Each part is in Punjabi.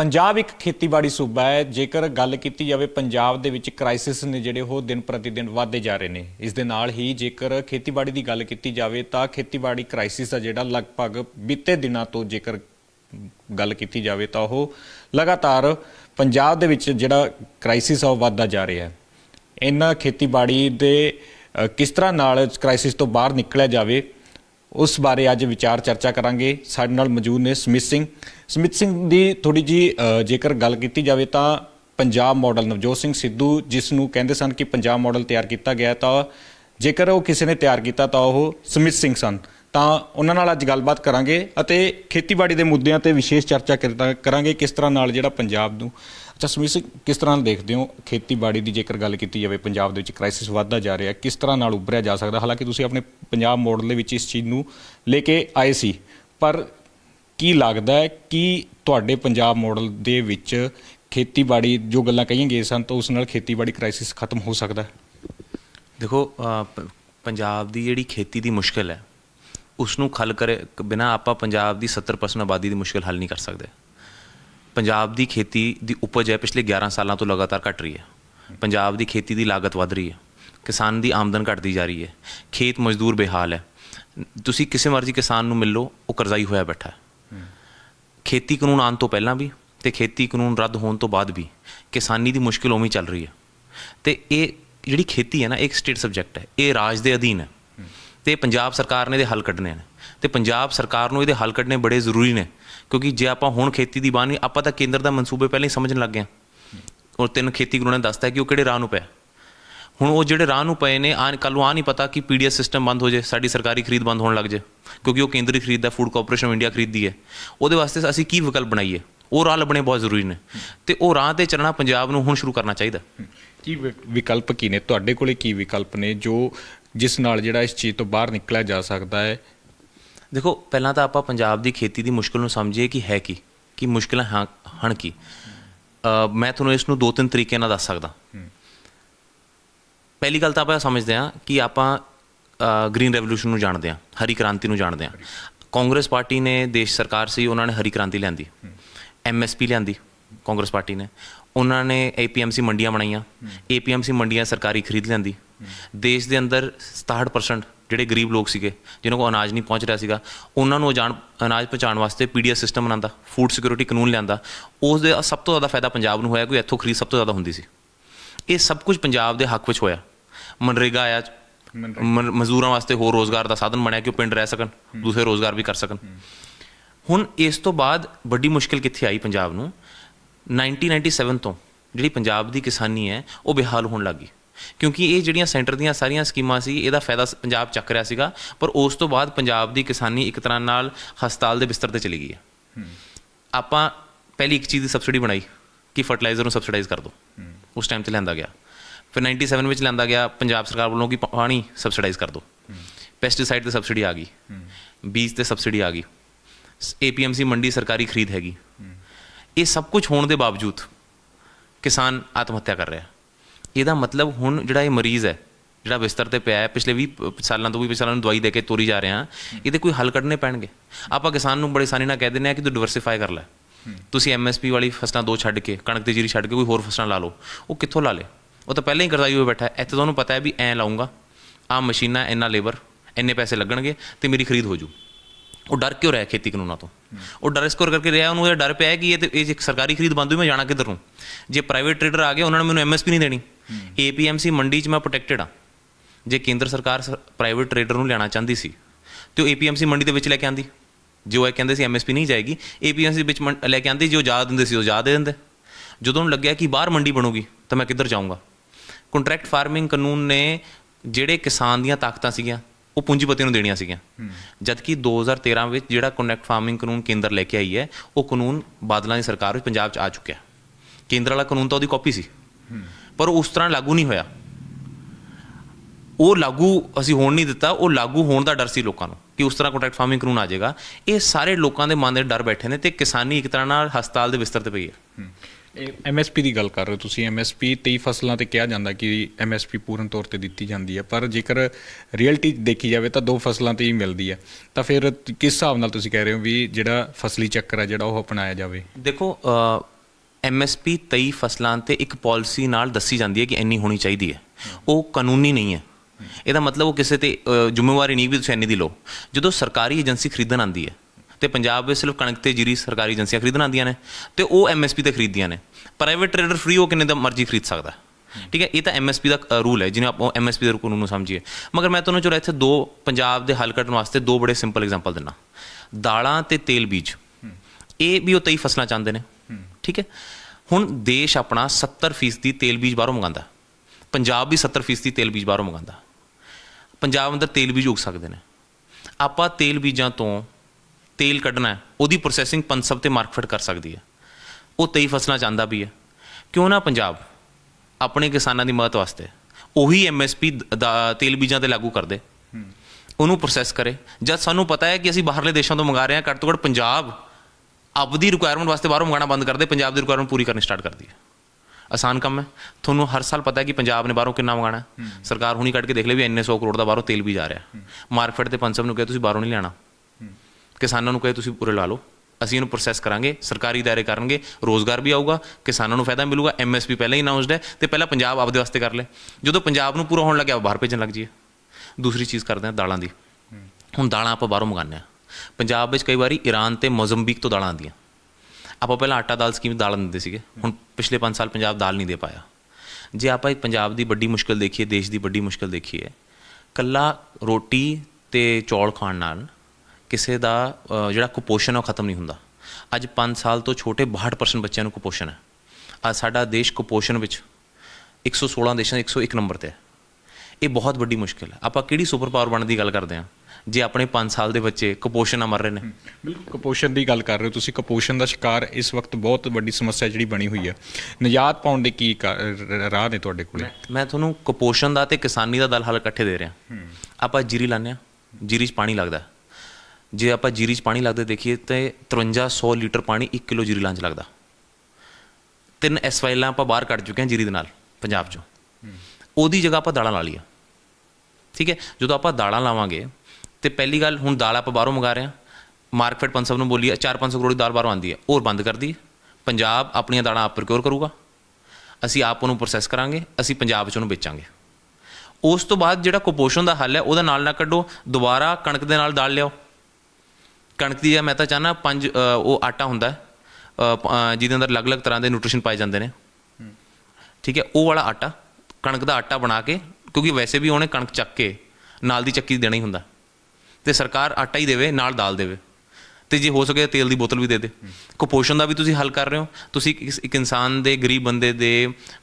ਪੰਜਾਬ ਇੱਕ ਖੇਤੀਬਾੜੀ ਸੂਬਾ ਹੈ ਜੇਕਰ ਗੱਲ ਕੀਤੀ ਜਾਵੇ ਪੰਜਾਬ ਦੇ ਵਿੱਚ ਕ੍ਰਾਈਸਿਸ ਨੇ ਜਿਹੜੇ ਉਹ ਦਿਨ ਪ੍ਰਤੀ ਦਿਨ ਵਧਦੇ ਜਾ ਰਹੇ ਨੇ ਇਸ ਦੇ ਨਾਲ ਹੀ ਜੇਕਰ ਖੇਤੀਬਾੜੀ ਦੀ ਗੱਲ ਕੀਤੀ ਜਾਵੇ ਤਾਂ ਖੇਤੀਬਾੜੀ ਕ੍ਰਾਈਸਿਸ ਦਾ ਜਿਹੜਾ ਲਗਭਗ ਬੀਤੇ ਦਿਨਾਂ ਤੋਂ ਜੇਕਰ ਗੱਲ ਕੀਤੀ ਜਾਵੇ ਤਾਂ ਉਹ ਲਗਾਤਾਰ ਪੰਜਾਬ ਦੇ ਵਿੱਚ ਜਿਹੜਾ ਕ੍ਰਾਈਸਿਸ ਆ ਉਹ ਵਧਦਾ ਜਾ ਰਿਹਾ ਹੈ ਇਹਨਾਂ ਖੇਤੀਬਾੜੀ ਦੇ ਕਿਸ ਤਰ੍ਹਾਂ ਨਾਲ ਕ੍ਰਾਈਸਿਸ ਤੋਂ ਬਾਹਰ ਨਿਕਲਿਆ ਜਾਵੇ ਉਸ ਬਾਰੇ ਅੱਜ ਵਿਚਾਰ ਚਰਚਾ ਕਰਾਂਗੇ ਸਾਡੇ ਨਾਲ ਮੌਜੂਦ ਨੇ ਸਮਿਤ ਸਿੰਘ ਸਮਿਤ ਸਿੰਘ ਦੀ ਥੋੜੀ ਜੀ ਜੇਕਰ ਗੱਲ ਕੀਤੀ ਜਾਵੇ ਤਾਂ ਪੰਜਾਬ ਮਾਡਲ ਨਵਜੋਤ ਸਿੰਘ ਸਿੱਧੂ ਜਿਸ ਨੂੰ ਕਹਿੰਦੇ ਸਨ ਕਿ ਪੰਜਾਬ ਮਾਡਲ ਤਿਆਰ ਕੀਤਾ ਗਿਆ ਤਾਂ ਜੇਕਰ ਉਹ ਕਿਸੇ ਨੇ ਤਿਆਰ ਕੀਤਾ ਤਾਂ ਉਹ ਸਮਿਤ ਸਿੰਘ ਸਨ ਤਾਂ ਉਹਨਾਂ ਨਾਲ ਅੱਜ ਗੱਲਬਾਤ ਕਰਾਂਗੇ ਅਤੇ ਖੇਤੀਬਾੜੀ ਦੇ ਮੁੱਦਿਆਂ ਤੇ ਵਿਸ਼ੇਸ਼ ਚਰਚਾ ਕਰਾਂਗੇ ਕਿਸ ਤਰ੍ਹਾਂ ਨਾਲ ਜਿਹੜਾ ਪੰਜਾਬ ਨੂੰ ਜਸਮੀਤ ਸਿੰਘ ਕਿਸ ਤਰ੍ਹਾਂ ਦੇਖਦੇ ਹੋ ਖੇਤੀਬਾੜੀ ਦੀ ਜੇਕਰ ਗੱਲ ਕੀਤੀ ਜਾਵੇ ਪੰਜਾਬ ਦੇ ਵਿੱਚ ਕ੍ਰਾਈਸਿਸ ਵੱਧਦਾ ਜਾ ਰਿਹਾ ਕਿਸ ਤਰ੍ਹਾਂ ਨਾਲ ਉੱਭਰਿਆ ਜਾ ਸਕਦਾ ਹਾਲਾਂਕਿ ਤੁਸੀਂ ਆਪਣੇ ਪੰਜਾਬ ਮੋਡਲ ਦੇ ਵਿੱਚ ਇਸ ਚੀਜ਼ ਨੂੰ ਲੈ ਕੇ ਆਏ ਸੀ ਪਰ ਕੀ ਲੱਗਦਾ ਹੈ ਕਿ ਤੁਹਾਡੇ ਪੰਜਾਬ ਮੋਡਲ ਦੇ ਵਿੱਚ ਖੇਤੀਬਾੜੀ ਜੋ ਗੱਲਾਂ ਕਹੀਆਂ ਗਈਆਂ ਸਨ ਤਾਂ ਉਸ ਨਾਲ ਖੇਤੀਬਾੜੀ ਕ੍ਰਾਈਸਿਸ ਖਤਮ ਹੋ ਸਕਦਾ ਦੇਖੋ ਪੰਜਾਬ ਦੀ ਜਿਹੜੀ ਖੇਤੀ ਦੀ ਮੁਸ਼ਕਲ ਹੈ ਉਸ ਨੂੰ ਖਲ ਕਰੇ ਬਿਨਾ ਆਪਾਂ ਪੰਜਾਬ ਦੀ 70% ਆਬਾਦੀ ਦੀ ਮੁਸ਼ਕਲ ਹੱਲ ਨਹੀਂ ਕਰ ਸਕਦੇ ਪੰਜਾਬ ਦੀ ਖੇਤੀ ਦੀ ਉਪਜ ਹੈ ਪਿਛਲੇ 11 ਸਾਲਾਂ ਤੋਂ ਲਗਾਤਾਰ ਘਟ ਰਹੀ ਹੈ ਪੰਜਾਬ ਦੀ ਖੇਤੀ ਦੀ ਲਾਗਤ ਵਧ ਰਹੀ ਹੈ ਕਿਸਾਨ ਦੀ ਆਮਦਨ ਘਟਦੀ ਜਾ ਰਹੀ ਹੈ ਖੇਤ ਮਜ਼ਦੂਰ ਬੇਹਾਲ ਹੈ ਤੁਸੀਂ ਕਿਸੇ ਮਰਜ਼ੀ ਕਿਸਾਨ ਨੂੰ ਮਿਲੋ ਉਹ ਕਰਜ਼ਾਈ ਹੋਇਆ ਬੈਠਾ ਹੈ ਖੇਤੀ ਕਾਨੂੰਨ ਆਉਣ ਤੋਂ ਪਹਿਲਾਂ ਵੀ ਤੇ ਖੇਤੀ ਕਾਨੂੰਨ ਰੱਦ ਹੋਣ ਤੋਂ ਬਾਅਦ ਵੀ ਕਿਸਾਨੀ ਦੀ ਮੁਸ਼ਕਲ ਉਵੇਂ ਚੱਲ ਰਹੀ ਹੈ ਤੇ ਇਹ ਜਿਹੜੀ ਖੇਤੀ ਹੈ ਨਾ ਇੱਕ ਸਟੇਟ ਸਬਜੈਕਟ ਹੈ ਇਹ ਰਾਜ ਦੇ ਅਧੀਨ ਹੈ ਤੇ ਪੰਜਾਬ ਸਰਕਾਰ ਨੇ ਇਹਦੇ ਹੱਲ ਕੱਢਨੇ ਨੇ ਤੇ ਪੰਜਾਬ ਸਰਕਾਰ ਨੂੰ ਇਹਦੇ ਹੱਲ ਕੱਢਨੇ ਬੜੇ ਜ਼ਰੂਰੀ ਨੇ ਕਿਉਂਕਿ ਜੇ ਆਪਾਂ ਹੁਣ ਖੇਤੀ ਦੀ ਬਾਣੀ ਆਪਾਂ ਤਾਂ ਕੇਂਦਰ ਦਾ ਮਨਸੂਬੇ ਪਹਿਲਾਂ ਹੀ ਸਮਝਣ ਲੱਗ ਗਏ ਔਰ ਤਿੰਨ ਖੇਤੀ ਗੁਰੂਆਂ ਨੇ ਦੱਸਤਾ ਕਿ ਉਹ ਕਿਹੜੇ ਰਾਹ ਨੂੰ ਪਿਆ ਹੁਣ ਉਹ ਜਿਹੜੇ ਰਾਹ ਨੂੰ ਪਏ ਨੇ ਆਨ ਕੱਲ ਨੂੰ ਆ ਨਹੀਂ ਪਤਾ ਕਿ ਪੀਡੀਐਸ ਸਿਸਟਮ ਬੰਦ ਹੋ ਜੇ ਸਾਡੀ ਸਰਕਾਰੀ ਖਰੀਦ ਬੰਦ ਹੋਣ ਲੱਗ ਜੇ ਕਿਉਂਕਿ ਉਹ ਕੇਂਦਰੀ ਖਰੀਦ ਦਾ ਫੂਡ ਕਾਰਪੋਰੇਸ਼ਨ ਆਫ ਇੰਡੀਆ ਖਰੀਦਦੀ ਹੈ ਉਹਦੇ ਵਾਸਤੇ ਅਸੀਂ ਕੀ ਵਿਕਲਪ ਬਣਾਈਏ ਉਹ ਰਾਹ ਲੱਭਣੇ ਬਹੁਤ ਜ਼ਰੂਰੀ ਨੇ ਤੇ ਉਹ ਰਾਹ ਤੇ ਚੱਲਣਾ ਪੰਜਾਬ ਨੂੰ ਹੁਣ ਸ਼ੁਰੂ ਕਰਨਾ ਚਾਹੀਦਾ ਕੀ ਵਿਕਲਪ ਕੀ ਨੇ ਤੁਹਾਡੇ ਕੋਲੇ ਕੀ ਵਿਕਲਪ ਨੇ ਜੋ ਜਿਸ ਨਾਲ ਜਿਹੜਾ ਇਸ ਚੀਜ਼ ਤੋਂ ਬਾਹਰ ਨਿਕਲਿਆ ਜਾ ਸਕਦਾ ਹੈ ਦੇਖੋ ਪਹਿਲਾਂ ਤਾਂ ਆਪਾਂ ਪੰਜਾਬ ਦੀ ਖੇਤੀ ਦੀ ਮੁਸ਼ਕਲ ਨੂੰ ਸਮਝੀਏ ਕਿ ਹੈ ਕੀ ਕਿ ਮੁਸ਼ਕਲਾਂ ਹਨ ਕੀ ਮੈਂ ਤੁਹਾਨੂੰ ਇਸ ਨੂੰ ਦੋ ਤਿੰਨ ਤਰੀਕੇ ਨਾਲ ਦੱਸ ਸਕਦਾ ਪਹਿਲੀ ਗੱਲ ਤਾਂ ਆਪਾਂ ਸਮਝਦੇ ਹਾਂ ਕਿ ਆਪਾਂ ਗ੍ਰੀਨ ਰੈਵੋਲੂਸ਼ਨ ਨੂੰ ਜਾਣਦੇ ਹਾਂ ਹਰੀ ਕ੍ਰਾਂਤੀ ਨੂੰ ਜਾਣਦੇ ਹਾਂ ਕਾਂਗਰਸ ਪਾਰਟੀ ਨੇ ਦੇਸ਼ ਸਰਕਾਰ ਸੀ ਉਹਨਾਂ ਨੇ ਹਰੀ ਕ੍ਰਾਂਤੀ ਲਿਆਂਦੀ ਐਮਐਸਪੀ ਲਿਆਂਦੀ ਕਾਂਗਰਸ ਪਾਰਟੀ ਨੇ ਉਹਨਾਂ ਨੇ ਏਪੀਐਮਸੀ ਮੰਡੀਆਂ ਬਣਾਈਆਂ ਏਪੀਐਮਸੀ ਮੰਡੀਆਂ ਸਰਕਾਰੀ ਖਰੀਦ ਲੈਂਦੀ ਦੇਸ਼ ਦੇ ਅੰਦਰ 67% ਜਿਹੜੇ ਗਰੀਬ ਲੋਕ ਸੀਗੇ ਜਿਨ੍ਹਾਂ ਕੋ ਅਨਾਜ ਨਹੀਂ ਪਹੁੰਚ ਰਿਹਾ ਸੀਗਾ ਉਹਨਾਂ ਨੂੰ ਜਾਣ ਅਨਾਜ ਪਹੁੰਚਾਉਣ ਵਾਸਤੇ ਪੀਡੀਐਸ ਸਿਸਟਮ ਬਣਾਉਂਦਾ ਫੂਡ ਸਿਕਿਉਰਿਟੀ ਕਾਨੂੰਨ ਲਿਆਂਦਾ ਉਸ ਦੇ ਸਭ ਤੋਂ ਜ਼ਿਆਦਾ ਫਾਇਦਾ ਪੰਜਾਬ ਨੂੰ ਹੋਇਆ ਕਿ ਇੱਥੋਂ ਖਰੀਦ ਸਭ ਤੋਂ ਜ਼ਿਆਦਾ ਹੁੰਦੀ ਸੀ ਇਹ ਸਭ ਕੁਝ ਪੰਜਾਬ ਦੇ ਹੱਕ ਵਿੱਚ ਹੋਇਆ ਮਨਰੇਗਾ ਆਇਆ ਮਜ਼ਦੂਰਾਂ ਵਾਸਤੇ ਹੋਰ ਰੋਜ਼ਗਾਰ ਦਾ ਸਾਧਨ ਬਣਿਆ ਕਿ ਉਹ ਪਿੰਡ ਰਹਿ ਸਕਣ ਦੂਸਰੇ ਰੋਜ਼ਗਾਰ ਵੀ ਕਰ ਸਕਣ ਹੁਣ ਇਸ ਤੋਂ ਬਾਅਦ ਵੱਡੀ ਮੁਸ਼ਕਲ ਕਿੱਥੇ ਆਈ ਪੰਜਾਬ ਨੂੰ 1997 ਤੋਂ ਜਿਹੜੀ ਪੰਜਾਬ ਦੀ ਕਿਸਾਨੀ ਹੈ ਉਹ ਬਿਹਾਲ ਹੋਣ ਲੱਗੀ ਕਿਉਂਕਿ ਇਹ ਜਿਹੜੀਆਂ ਸੈਂਟਰ ਦੀਆਂ ਸਾਰੀਆਂ ਸਕੀਮਾਂ ਸੀ ਇਹਦਾ ਫਾਇਦਾ ਪੰਜਾਬ ਚੱਕ ਰਿਹਾ ਸੀਗਾ ਪਰ ਉਸ ਤੋਂ ਬਾਅਦ ਪੰਜਾਬ ਦੀ ਕਿਸਾਨੀ ਇੱਕ ਤਰ੍ਹਾਂ ਨਾਲ ਹਸਪਤਾਲ ਦੇ ਬਿਸਤਰ ਤੇ ਚਲੀ ਗਈ ਹੈ ਆਪਾਂ ਪਹਿਲੀ ਇੱਕ ਚੀਜ਼ ਦੀ ਸਬਸਿਡੀ ਬਣਾਈ ਕਿ ਫਰਟੀਲਾਈਜ਼ਰ ਨੂੰ ਸਬਸਿਡਾਈਜ਼ ਕਰ ਦੋ ਉਸ ਟਾਈਮ ਤੇ ਲੈਂਦਾ ਗਿਆ ਫਿਰ 97 ਵਿੱਚ ਲੈਂਦਾ ਗਿਆ ਪੰਜਾਬ ਸਰਕਾਰ ਵੱਲੋਂ ਕਿ ਪਾਣੀ ਸਬਸਿਡਾਈਜ਼ ਕਰ ਦੋ ਪੈਸਟੀਸਾਈਡ ਤੇ ਸਬਸਿਡੀ ਆ ਗਈ ਬੀਜ ਤੇ ਸਬਸਿਡੀ ਆ ਗਈ ਏਪੀਐਮਸੀ ਮੰਡੀ ਸਰਕਾਰੀ ਖਰੀਦ ਹੈਗੀ ਇਹ ਸਭ ਕੁਝ ਹੋਣ ਦੇ ਬਾਵਜੂਦ ਕਿਸਾਨ ਆਤਮ ਹੱਤਿਆ ਕਰ ਰਿਹਾ ਇਹਦਾ ਮਤਲਬ ਹੁਣ ਜਿਹੜਾ ਇਹ ਮਰੀਜ਼ ਹੈ ਜਿਹੜਾ ਬਿਸਤਰ ਤੇ ਪਿਆ ਹੈ ਪਿਛਲੇ 20 ਸਾਲਾਂ ਤੋਂ ਵੀ ਪਿਛਲੇ ਨੂੰ ਦਵਾਈ ਦੇ ਕੇ ਤੋਰੀ ਜਾ ਰਹੇ ਆ ਇਹਦੇ ਕੋਈ ਹੱਲ ਕੱਢਨੇ ਪੈਣਗੇ ਆਪਾਂ ਕਿਸਾਨ ਨੂੰ ਬੜੇ ਸਾਨੀ ਨਾਲ ਕਹਿ ਦਿੰਦੇ ਆ ਕਿ ਤੂੰ ਡਿਵਰਸਿਫਾਈ ਕਰ ਲੈ ਤੁਸੀਂ ਐਮਐਸਪੀ ਵਾਲੀ ਫਸਲਾਂ ਦੋ ਛੱਡ ਕੇ ਕਣਕ ਤੇ ਜੀਰੀ ਛੱਡ ਕੇ ਕੋਈ ਹੋਰ ਫਸਲਾਂ ਲਾ ਲਓ ਉਹ ਕਿੱਥੋਂ ਲਾ ਲੇ ਉਹ ਤਾਂ ਪਹਿਲਾਂ ਹੀ ਹੀ ਹੋਇਆ ਬੈਠਾ ਇੱਥੇ ਤੁਹਾਨੂੰ ਪਤਾ ਹੈ ਵੀ ਐ ਲਾਉਂਗਾ ਆ ਮਸ਼ੀਨਾਂ ਇੰਨਾ ਲੇਬਰ ਇੰਨੇ ਪੈਸੇ ਲੱਗਣਗੇ ਤੇ ਮੇਰੀ ਖਰੀਦ ਹੋ ਜੂ ਉਹ ਡਰ ਕਿਉਂ ਰਿਹਾ ਖੇਤੀ ਕਾਨੂੰਨਾਂ ਤੋਂ ਉਹ ਡਰ ਇਸ ਕੋਰ ਕਰਕੇ ਰਿਹਾ ਉਹਨੂੰ ਇਹ ਡਰ ਪਿਆ ਕਿ ਇਹ ਤੇ ਇਹ ਸਰਕਾਰੀ ਖਰੀਦ ਬੰਦ ਹੋਈ ਮੈਂ ਜਾਣਾ ਕਿੱਧਰ ਨੂੰ ਜੇ ਪ੍ਰਾਈਵੇਟ ਟ੍ਰੇਡਰ ਆ ਗਏ ਉਹਨਾਂ ਨੇ ਮੈਨੂੰ ਐਮਐਸਪੀ ਨਹੀਂ ਦੇਣੀ ਏਪੀਐਮਸੀ ਮੰਡੀ 'ਚ ਮੈਂ ਪ੍ਰੋਟੈਕਟਡ ਆ ਜੇ ਕੇਂਦਰ ਸਰਕਾਰ ਪ੍ਰਾਈਵੇਟ ਟ੍ਰੇਡਰ ਨੂੰ ਲੈਣਾ ਚਾਹੁੰਦੀ ਸੀ ਤੇ ਉਹ ਏਪੀਐਮਸੀ ਮੰਡੀ ਦੇ ਵਿੱਚ ਲੈ ਕੇ ਆਂਦੀ ਜੋ ਇਹ ਕਹਿੰਦੇ ਸੀ ਐਮਐਸਪੀ ਨਹੀਂ ਜਾਏਗੀ ਏਪੀਐਮਸੀ ਵਿੱਚ ਲੈ ਕੇ ਆਂਦੀ ਜੋ ਜ਼ਿਆਦਾ ਦਿੰਦੇ ਸੀ ਉਹ ਜ਼ਿਆਦਾ ਦੇ ਦਿੰਦੇ ਜਦੋਂ ਉਹਨੂੰ ਲੱਗਿਆ ਕਿ ਬਾਹਰ ਮੰਡੀ ਬਣੂਗੀ ਤਾਂ ਮੈਂ ਕਿੱਧਰ ਜਾਊਂਗਾ ਕੰਟਰੈਕਟ ਫਾਰਮਿੰਗ ਕਾਨੂੰਨ ਨੇ ਜਿਹੜੇ ਕਿਸਾਨ ਦੀਆਂ ਤਾਕਤਾਂ ਸੀਗੀਆਂ ਉਹ ਪੂੰਜੀਪਤੀ ਨੂੰ ਦੇਣੀਆਂ ਸੀਗੀਆਂ ਜਦਕਿ 2013 ਵਿੱਚ ਜਿਹੜਾ ਕਨੈਕਟ ਫਾਰਮਿੰਗ ਕਾਨੂੰਨ ਕੇਂਦਰ ਲੈ ਕੇ ਆਈ ਹੈ ਉਹ ਕਾਨੂੰਨ ਬਾਦਲਾਂ ਦੀ ਸਰਕਾਰ ਵਿੱਚ ਪੰਜਾਬ 'ਚ ਆ ਚੁੱਕਿਆ ਕੇਂਦਰ ਵਾਲਾ ਕਾਨੂੰਨ ਤਾਂ ਉਹਦੀ ਕਾਪੀ ਸੀ ਪਰ ਉਸ ਤਰ੍ਹਾਂ ਲਾਗੂ ਨਹੀਂ ਹੋਇਆ ਉਹ ਲਾਗੂ ਅਸੀਂ ਹੋਣ ਨਹੀਂ ਦਿੱਤਾ ਉਹ ਲਾਗੂ ਹੋਣ ਦਾ ਡਰ ਸੀ ਲੋਕਾਂ ਨੂੰ ਕਿ ਉਸ ਤਰ੍ਹਾਂ ਕੰਟਰੈਕਟ ਫਾਰਮਿੰਗ ਕਾਨੂੰਨ ਆ ਜਾਏਗਾ ਇਹ ਸਾਰੇ ਲੋਕਾਂ ਦੇ ਮਨ ਦੇ ਡਰ ਬੈਠੇ ਨੇ ਤੇ ਕਿਸਾਨੀ ਇੱਕ ਤਰ੍ਹਾਂ ਨਾਲ ਹਸਪਤਾਲ ਦੇ ਬਿਸਤਰ ਤੇ ਪਈ ਹੈ ਐਮਐਸਪੀ ਦੀ ਗੱਲ ਕਰ ਰਹੇ ਹੋ ਤੁਸੀਂ ਐਮਐਸਪੀ 23 ਫਸਲਾਂ ਤੇ ਕਿਹਾ ਜਾਂਦਾ ਕਿ ਐਮਐਸਪੀ ਪੂਰਨ ਤੌਰ ਤੇ ਦਿੱਤੀ ਜਾਂਦੀ ਹੈ ਪਰ ਜੇਕਰ ਰਿਐਲਿਟੀ ਦੇਖੀ ਜਾਵੇ ਤਾਂ ਦੋ ਫਸਲਾਂ ਤੇ ਹੀ ਮਿਲਦੀ ਹੈ ਤਾਂ ਫਿਰ ਕਿਸ ਹਿਸਾਬ ਨਾਲ ਤੁਸੀਂ ਕਹਿ ਰਹੇ ਹੋ ਵੀ ਜਿਹੜਾ ਫਸਲੀ ਚੱਕਰ ਹੈ ਜਿਹੜਾ ਉਹ ਅਪਣਾਇਆ ਜਾਵੇ ਦੇਖੋ ਐਮਐਸਪੀ 23 ਫਸਲਾਂ ਤੇ ਇੱਕ ਪਾਲਿਸੀ ਨਾਲ ਦੱਸੀ ਜਾਂਦੀ ਹੈ ਕਿ ਇੰਨੀ ਹੋਣੀ ਚਾਹੀਦੀ ਹੈ ਉਹ ਕਾਨੂੰਨੀ ਨਹੀਂ ਹੈ ਇਹਦਾ ਮਤਲਬ ਉਹ ਕਿਸੇ ਤੇ ਜ਼ਿੰਮੇਵਾਰੀ ਨਹੀਂ ਵੀ ਤੁਸੀਂ ਇੰਨੀ ਦੀ ਲਓ ਜਦੋਂ ਸਰਕਾਰੀ ਏਜੰਸੀ ਖਰੀਦਣ ਆਂਦੀ ਹੈ ਤੇ ਪੰਜਾਬ ਵਿੱਚ ਸਿਰਫ ਕਣਕ ਤੇ ਜੀਰੀ ਸਰਕਾਰੀ ਏਜੰਸੀਆਂ ਖਰੀਦਣ ਆਉਂਦੀਆਂ ਨੇ ਤੇ ਉਹ ਐਮਐਸਪੀ ਤੇ ਖਰੀਦਦੀਆਂ ਨੇ ਪ੍ਰਾਈਵੇਟ ਟ੍ਰੇਡਰ ਫ੍ਰੀ ਹੋ ਕਿੰਨੇ ਦਾ ਮਰਜ਼ੀ ਖਰੀਦ ਸਕਦਾ ਠੀਕ ਹੈ ਇਹ ਤਾਂ ਐਮਐਸਪੀ ਦਾ ਰੂਲ ਹੈ ਜਿਹਨੇ ਆਪਾਂ ਐਮਐਸਪੀ ਦੇ ਕਾਨੂੰਨ ਨੂੰ ਸਮਝੀਏ ਮਗਰ ਮੈਂ ਤੁਹਾਨੂੰ ਚਲੋ ਇੱਥੇ ਦੋ ਪੰਜਾਬ ਦੇ ਹੱਲ ਕੱਢਣ ਵਾਸਤੇ ਦੋ ਬੜੇ ਸਿੰਪਲ ਐਗਜ਼ਾਮਪਲ ਦਿੰਨਾ ਦਾਲਾਂ ਤੇ ਤੇਲ ਬੀਜ ਇਹ ਵੀ ਉਹ ਤਈ ਫਸਲਾਂ ਚਾਹੁੰਦੇ ਨੇ ਠੀਕ ਹੈ ਹੁਣ ਦੇਸ਼ ਆਪਣਾ 70% ਦੀ ਤੇਲ ਬੀਜ ਬਾਹਰੋਂ ਮੰਗਾਉਂਦਾ ਪੰਜਾਬ ਵੀ 70% ਦੀ ਤੇਲ ਬੀਜ ਬਾਹਰੋਂ ਮੰਗਾਉਂਦਾ ਪੰਜਾਬ ਅੰਦਰ ਤੇਲ ਬੀਜ ਉਗ ਸਕਦੇ ਨੇ ਆਪਾਂ ਤੇਲ ਬੀਜਾਂ ਤੋਂ ਤੇਲ ਕੱਢਣਾ ਉਹਦੀ ਪ੍ਰੋਸੈਸਿੰਗ ਪੰਸਬ ਤੇ ਮਾਰਕਫਟ ਕਰ ਸਕਦੀ ਹੈ ਉਹ ਤੇਈ ਫਸਲਾਂ ਚਾਹੁੰਦਾ ਵੀ ਹੈ ਕਿਉਂ ਨਾ ਪੰਜਾਬ ਆਪਣੇ ਕਿਸਾਨਾਂ ਦੀ ਮਦਦ ਵਾਸਤੇ ਉਹੀ ਐਮਐਸਪੀ ਤੇਲ ਬੀਜਾਂ ਤੇ ਲਾਗੂ ਕਰ ਦੇ ਉਹਨੂੰ ਪ੍ਰੋਸੈਸ ਕਰੇ ਜਦ ਸਾਨੂੰ ਪਤਾ ਹੈ ਕਿ ਅਸੀਂ ਬਾਹਰਲੇ ਦੇਸ਼ਾਂ ਤੋਂ ਮੰਗਾ ਰਹੇ ਹਾਂ ਘੱਟੋ ਘੱਟ ਪੰਜਾਬ ਆਪਦੀ ਰਿਕੁਆਇਰਮੈਂਟ ਵਾਸਤੇ ਬਾਹਰੋਂ ਮੰਗਾਣਾ ਬੰਦ ਕਰ ਦੇ ਪੰਜਾਬ ਦੀ ਰਿਕੁਆਇਰਮੈਂਟ ਪੂਰੀ ਕਰਨੀ ਸਟਾਰਟ ਕਰਦੀ ਹੈ ਆਸਾਨ ਕੰਮ ਹੈ ਤੁਹਾਨੂੰ ਹਰ ਸਾਲ ਪਤਾ ਹੈ ਕਿ ਪੰਜਾਬ ਨੇ ਬਾਹਰੋਂ ਕਿੰਨਾ ਮੰਗਾਣਾ ਸਰਕਾਰ ਹੁਣੀ ਕੱਢ ਕੇ ਦੇਖ ਲੈ ਵੀ ਇੰਨੇ 100 ਕਰੋੜ ਦਾ ਬਾਹਰੋਂ ਤੇਲ ਵੀ ਜਾ ਰਿਹਾ ਮਾਰਕੀਟ ਤੇ ਪੰਸਬ ਨੂੰ ਕਹੇ ਤੁਸੀਂ ਬਾਹਰੋਂ ਨਹੀਂ ਲੈਣਾ ਕਿਸਾਨਾਂ ਨੂੰ ਕਹੇ ਤੁਸੀਂ ਪੂਰੇ ਲਾ ਲਓ ਅਸੀਂ ਇਹਨੂੰ ਪ੍ਰੋਸੈਸ ਕਰਾਂਗੇ ਸਰਕਾਰੀ ਦਾਇਰੇ ਕਰਨਗੇ ਰੋਜ਼ਗਾਰ ਵੀ ਆਊਗਾ ਕਿਸਾਨਾਂ ਨੂੰ ਫਾਇਦਾ ਮਿਲੂਗਾ ਐਮਐਸਪੀ ਪਹਿਲਾਂ ਹੀ ਅਨਾਉਂਸਡ ਹੈ ਤੇ ਪਹਿਲਾਂ ਪੰਜਾਬ ਆਪਦੇ ਵਾਸਤੇ ਕਰ ਲੈ ਜਦੋਂ ਪੰਜਾਬ ਨੂੰ ਪੂਰਾ ਹੋਣ ਲੱਗਿਆ ਬਾਹਰ ਭੇਜਣ ਲੱਗ ਜੀਏ ਦੂਸਰੀ ਚੀਜ਼ ਕਰਦੇ ਆ ਦਾਲਾਂ ਦੀ ਹੁਣ ਦਾਲਾਂ ਆਪਾਂ ਬਾਹਰੋਂ ਮੰਗਾਉਂਦੇ ਆ ਪੰਜਾਬ ਵਿੱਚ ਕਈ ਵਾਰੀ ਈਰਾਨ ਤੇ ਮੋਜ਼ੰਬੀਕ ਤੋਂ ਦਾਲਾਂ ਆਉਂਦੀਆਂ ਆਪਾਂ ਪਹਿਲਾਂ ਆਟਾ ਦਾਲ ਸਕੀਮ ਦਾਲਾਂ ਦਿੰਦੇ ਸੀਗੇ ਹੁਣ ਪਿਛਲੇ 5 ਸਾਲ ਪੰਜਾਬ ਦਾਲ ਨਹੀਂ ਦੇ ਪਾਇਆ ਜੇ ਆਪਾਂ ਪੰਜਾਬ ਦੀ ਵੱਡੀ ਮੁਸ਼ਕਲ ਦੇਖੀਏ ਦੇਸ਼ ਦੀ ਵੱਡੀ ਮੁਸ਼ਕਲ ਦੇਖੀਏ ਕੱਲਾ ਰੋਟੀ ਤੇ ਚੌਲ ਖਾਣ ਨਾਲ ਕਿਸੇ ਦਾ ਜਿਹੜਾ ਕੁਪੋਸ਼ਣ ਉਹ ਖਤਮ ਨਹੀਂ ਹੁੰਦਾ ਅੱਜ 5 ਸਾਲ ਤੋਂ ਛੋਟੇ 62% ਬੱਚਿਆਂ ਨੂੰ ਕੁਪੋਸ਼ਣ ਹੈ ਆ ਸਾਡਾ ਦੇਸ਼ ਕੁਪੋਸ਼ਣ ਵਿੱਚ 116 ਦੇਸ਼ਾਂ 101 ਨੰਬਰ ਤੇ ਹੈ ਇਹ ਬਹੁਤ ਵੱਡੀ ਮੁਸ਼ਕਲ ਹੈ ਆਪਾਂ ਕਿਹੜੀ ਸੁਪਰ ਪਾਵਰ ਬਣਨ ਦੀ ਗੱਲ ਕਰਦੇ ਆ ਜੇ ਆਪਣੇ 5 ਸਾਲ ਦੇ ਬੱਚੇ ਕੁਪੋਸ਼ਣ ਨਾਲ ਮਰ ਰਹੇ ਨੇ ਬਿਲਕੁਲ ਕੁਪੋਸ਼ਣ ਦੀ ਗੱਲ ਕਰ ਰਹੇ ਹੋ ਤੁਸੀਂ ਕੁਪੋਸ਼ਣ ਦਾ ਸ਼ਿਕਾਰ ਇਸ ਵਕਤ ਬਹੁਤ ਵੱਡੀ ਸਮੱਸਿਆ ਜਿਹੜੀ ਬਣੀ ਹੋਈ ਹੈ ਨਜਾਤ ਪਾਉਣ ਦੇ ਕੀ ਰਾਹ ਨੇ ਤੁਹਾਡੇ ਕੋਲੇ ਮੈਂ ਤੁਹਾਨੂੰ ਕੁਪੋਸ਼ਣ ਦਾ ਤੇ ਕਿਸਾਨੀ ਦਾ ਦਲ ਹੱਲ ਇਕੱਠੇ ਦੇ ਰਿਹਾ ਆਪਾਂ ਜੀਰੀ ਲਾਣਿਆ ਆ ਜੀਰੀ 'ਚ ਪਾਣੀ ਲੱਗਦਾ ਜੇ ਆਪਾਂ ਜੀਰੀ 'ਚ ਪਾਣੀ ਲੱਗਦੇ ਦੇਖੀਏ ਤੇ 5300 ਲੀਟਰ ਪਾਣੀ 1 ਕਿਲੋ ਜੀਰੀ ਲਾਂਚ ਲੱਗਦਾ ਤਿੰਨ ਐਸ ਫਾਈਲਾਂ ਆਪਾਂ ਬਾਹਰ ਕੱਢ ਚੁੱਕੇ ਹਾਂ ਜੀਰੀ ਦੇ ਨਾਲ ਪੰਜਾਬ 'ਚੋਂ ਉਹਦੀ ਜਗ੍ਹਾ ਆਪਾਂ ਦਾਲਾਂ ਲਾ ਲਈਆਂ ਠੀਕ ਹੈ ਜਦੋਂ ਆਪਾਂ ਦਾਲਾਂ ਲਾਵਾਂਗੇ ਤੇ ਪਹਿਲੀ ਗੱਲ ਹੁਣ ਦਾਲ ਆਪਾਂ ਬਾਹਰੋਂ ਮੰਗਾ ਰਹੇ ਹਾਂ ਮਾਰਕਫੈਟ ਪੰਸਬ ਨੂੰ ਬੋਲੀ 4-500 ਕਰੋੜ ਦੀ ਦਾਲ ਬਾਹਰੋਂ ਆਂਦੀ ਹੈ ਹੋਰ ਬੰਦ ਕਰ ਪੰਜਾਬ ਆਪਣੀਆਂ ਦਾਲਾਂ ਆਪ ਪ੍ਰੋਕਿਓਰ ਕਰੂਗਾ ਅਸੀਂ ਆਪ ਉਹਨੂੰ ਪ੍ਰੋਸੈਸ ਕਰਾਂਗੇ ਅਸੀਂ ਪੰਜਾਬ 'ਚ ਉਹਨੂੰ ਵੇਚਾਂਗੇ ਉਸ ਤੋਂ ਬਾਅਦ ਜਿਹੜਾ ਕੁਪੋਸ਼ਣ ਦਾ ਹੱਲ ਹੈ ਉਹਦਾ ਨਾਲ ਨਾ ਕੱਢੋ ਦੁਬਾਰਾ ਕਣਕ ਦੇ ਨਾਲ ਦਾਲ ਲਿਓ ਕਣਕ ਦੀ ਮੈਂ ਤਾਂ ਚਾਹਨਾ ਪੰਜ ਉਹ ਆਟਾ ਹੁੰਦਾ ਜਿਹਦੇ ਅੰਦਰ ਅਲੱਗ-ਅਲੱਗ ਤਰ੍ਹਾਂ ਦੇ ਨਿਊਟ੍ਰੀਸ਼ਨ ਪਾਏ ਜਾਂਦੇ ਨੇ ਠੀਕ ਹੈ ਉਹ ਵਾਲਾ ਆਟਾ ਕਣਕ ਦਾ ਆਟਾ ਬਣਾ ਕੇ ਕਿਉਂਕਿ ਵੈਸੇ ਵੀ ਉਹਨੇ ਕਣਕ ਚੱਕ ਕੇ ਨਾਲ ਦੀ ਚੱਕੀ ਦੇਣਾ ਹੀ ਹੁੰਦਾ ਤੇ ਸਰਕਾਰ ਆਟਾ ਹੀ ਦੇਵੇ ਨਾਲ ਦਾਲ ਦੇਵੇ ਤੇ ਜੇ ਹੋ ਸਕੇ ਤੇਲ ਦੀ ਬੋਤਲ ਵੀ ਦੇ ਦੇ ਕੁਪੋਸ਼ਣ ਦਾ ਵੀ ਤੁਸੀਂ ਹੱਲ ਕਰ ਰਹੇ ਹੋ ਤੁਸੀਂ ਇੱਕ ਇਨਸਾਨ ਦੇ ਗਰੀਬ ਬੰਦੇ ਦੇ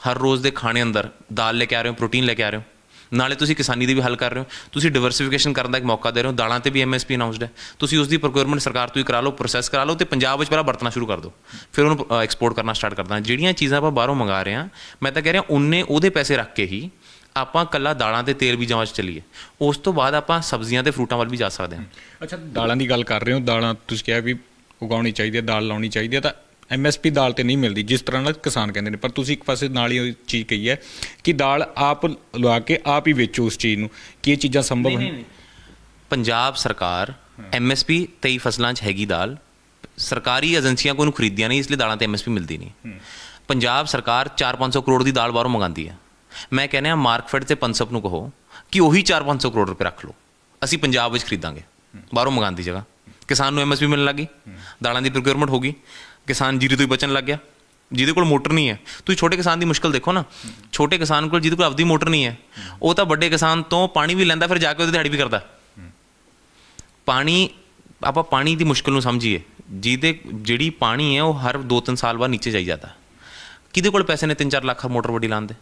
ਹਰ ਰੋਜ਼ ਦੇ ਖਾਣੇ ਅੰਦਰ ਦਾਲ ਲੈ ਕੇ ਆ ਰਹੇ ਹੋ ਪ੍ਰੋਟੀਨ ਲੈ ਕੇ ਆ ਰਹੇ ਹੋ ਨਾਲੇ ਤੁਸੀਂ ਕਿਸਾਨੀ ਦੀ ਵੀ ਹੱਲ ਕਰ ਰਹੇ ਹੋ ਤੁਸੀਂ ਡਾਈਵਰਸਿਫਿਕੇਸ਼ਨ ਕਰਨ ਦਾ ਇੱਕ ਮੌਕਾ ਦੇ ਰਹੇ ਹੋ ਦਾਲਾਂ ਤੇ ਵੀ ਐਮਐਸਪੀ ਅਨਾਉਂਸਡ ਹੈ ਤੁਸੀਂ ਉਸ ਦੀ ਪ੍ਰੋਕਿਊਰਮੈਂਟ ਸਰਕਾਰ ਤੋਂ ਹੀ ਕਰਾ ਲਓ ਪ੍ਰੋਸੈਸ ਕਰਾ ਲਓ ਤੇ ਪੰਜਾਬ ਵਿੱਚ ਪਹਿਲਾਂ ਵਰਤਣਾ ਸ਼ੁਰੂ ਕਰ ਦਿਓ ਫਿਰ ਉਹਨੂੰ ਐਕਸਪੋਰਟ ਕਰਨਾ ਸਟਾਰਟ ਕਰਦਾ ਜਿਹੜੀਆਂ ਚੀਜ਼ਾਂ ਆਪਾਂ ਬਾਹਰੋਂ ਮੰਗਾ ਰਹੇ ਹਾਂ ਮੈਂ ਤਾਂ ਕਹਿ ਰਿਹਾ ਉਹਨੇ ਉਹਦੇ ਪੈਸੇ ਰੱਖ ਕੇ ਹੀ ਆਪਾਂ ਕੱਲਾ ਦਾਲਾਂ ਤੇ ਤੇਲ ਵੀ ਜਾਂਚ ਚੱਲੀਏ ਉਸ ਤੋਂ ਬਾਅਦ ਆਪਾਂ ਸਬਜ਼ੀਆਂ ਤੇ ਫਰੂਟਾਂ ਵੱਲ ਵੀ ਜਾ ਸਕਦੇ ਹਾਂ ਅੱਛਾ ਦਾਲਾਂ ਦੀ ਗੱਲ ਕਰ ਰਹੇ ਹੋ ਦਾਲਾਂ ਤੁਸੀਂ ਕਿਹਾ ਵੀ ਉਗਾਉਣੀ ਚਾਹੀਦੀ ਹੈ ਦਾਲ ਲਾਉਣੀ ਚਾਹੀਦੀ ਹੈ ਤਾਂ ਐਮਐਸਪੀ ਦਾਲ ਤੇ ਨਹੀਂ ਮਿਲਦੀ ਜਿਸ ਤਰ੍ਹਾਂ ਨਾਲ ਕਿਸਾਨ ਕਹਿੰਦੇ ਨੇ ਪਰ ਤੁਸੀਂ ਇੱਕ ਪਾਸੇ ਨਾਲ ਹੀ ਉਹ ਚੀਜ਼ ਕਹੀ ਹੈ ਕਿ ਦਾਲ ਆਪ ਲਵਾ ਕੇ ਆਪ ਹੀ ਵੇਚੋ ਉਸ ਚੀਜ਼ ਨੂੰ ਕੀ ਇਹ ਚੀਜ਼ਾਂ ਸੰਭਵ ਹਨ ਪੰਜਾਬ ਸਰਕਾਰ ਐਮਐਸਪੀ ਹੀ ਫਸਲਾਂ 'ਚ ਹੈਗੀ ਦਾਲ ਸਰਕਾਰੀ ਏਜੰਸੀਆਂ ਕੋਈ ਨੂੰ ਖਰੀਦਦੀਆਂ ਨਹੀਂ ਇਸ ਲਈ ਦਾਲਾਂ ਤੇ ਐਮਐਸਪੀ ਮਿਲਦੀ ਨਹੀਂ ਪੰਜਾਬ ਸਰਕਾਰ 4-500 ਕਰੋੜ ਦੀ ਦਾਲ ਬਾਹਰੋਂ ਮੰਗਾਉਂਦੀ ਹੈ ਮੈਂ ਕਹਿੰਦਾ ਮਾਰਕਫੈਡ ਤੇ ਪੰਸਪ ਨੂੰ ਕਹੋ ਕਿ ਉਹੀ 4-500 ਕਰੋੜ ਰੁਪਏ ਰੱਖ ਲਓ ਅਸੀਂ ਪੰਜਾਬ ਵਿੱਚ ਖਰੀਦਾਂਗੇ ਬਾਹਰੋਂ ਮੰਗਾਉਂਦੀ ਜਗ੍ਹਾ ਕਿਸਾਨ ਨੂੰ ਐਮਐਸਪੀ ਮਿਲਣ ਲੱਗੀ ਦਾਲਾਂ ਦੀ ਪ੍ਰੋਕਿਊਰਮੈਂਟ ਗਈ ਕਿਸਾਨ ਜੀਰੀ ਤੋਂ ਹੀ ਬਚਣ ਲੱਗ ਗਿਆ ਜਿਹਦੇ ਕੋਲ ਮੋਟਰ ਨਹੀਂ ਹੈ ਤੁਸੀਂ ਛੋਟੇ ਕਿਸਾਨ ਦੀ ਮੁਸ਼ਕਲ ਦੇਖੋ ਨਾ ਛੋਟੇ ਕਿਸਾਨ ਕੋਲ ਜਿਹਦੇ ਕੋਲ ਆਪਦੀ ਮੋਟਰ ਨਹੀਂ ਹੈ ਉਹ ਤਾਂ ਵੱਡੇ ਕਿਸਾਨ ਤੋਂ ਪਾਣੀ ਵੀ ਲੈਂਦਾ ਫਿਰ ਜਾ ਕੇ ਉਹਦੇ ਦਿਹਾੜੀ ਵੀ ਕਰਦਾ ਪਾਣੀ ਆਪਾਂ ਪਾਣੀ ਦੀ ਮੁਸ਼ਕਲ ਨੂੰ ਸਮਝੀਏ ਜਿਹਦੇ ਜਿਹੜੀ ਪਾਣੀ ਹੈ ਉਹ ਹਰ 2-3 ਸਾਲ ਬਾਅਦ ਨੀਚੇ ਜਾਈ ਜਾਂਦਾ ਕਿਹਦੇ ਕੋਲ ਪੈਸੇ ਨੇ 3-4 ਲੱਖ ਮੋਟਰ ਵੱਡੀ ਦੇ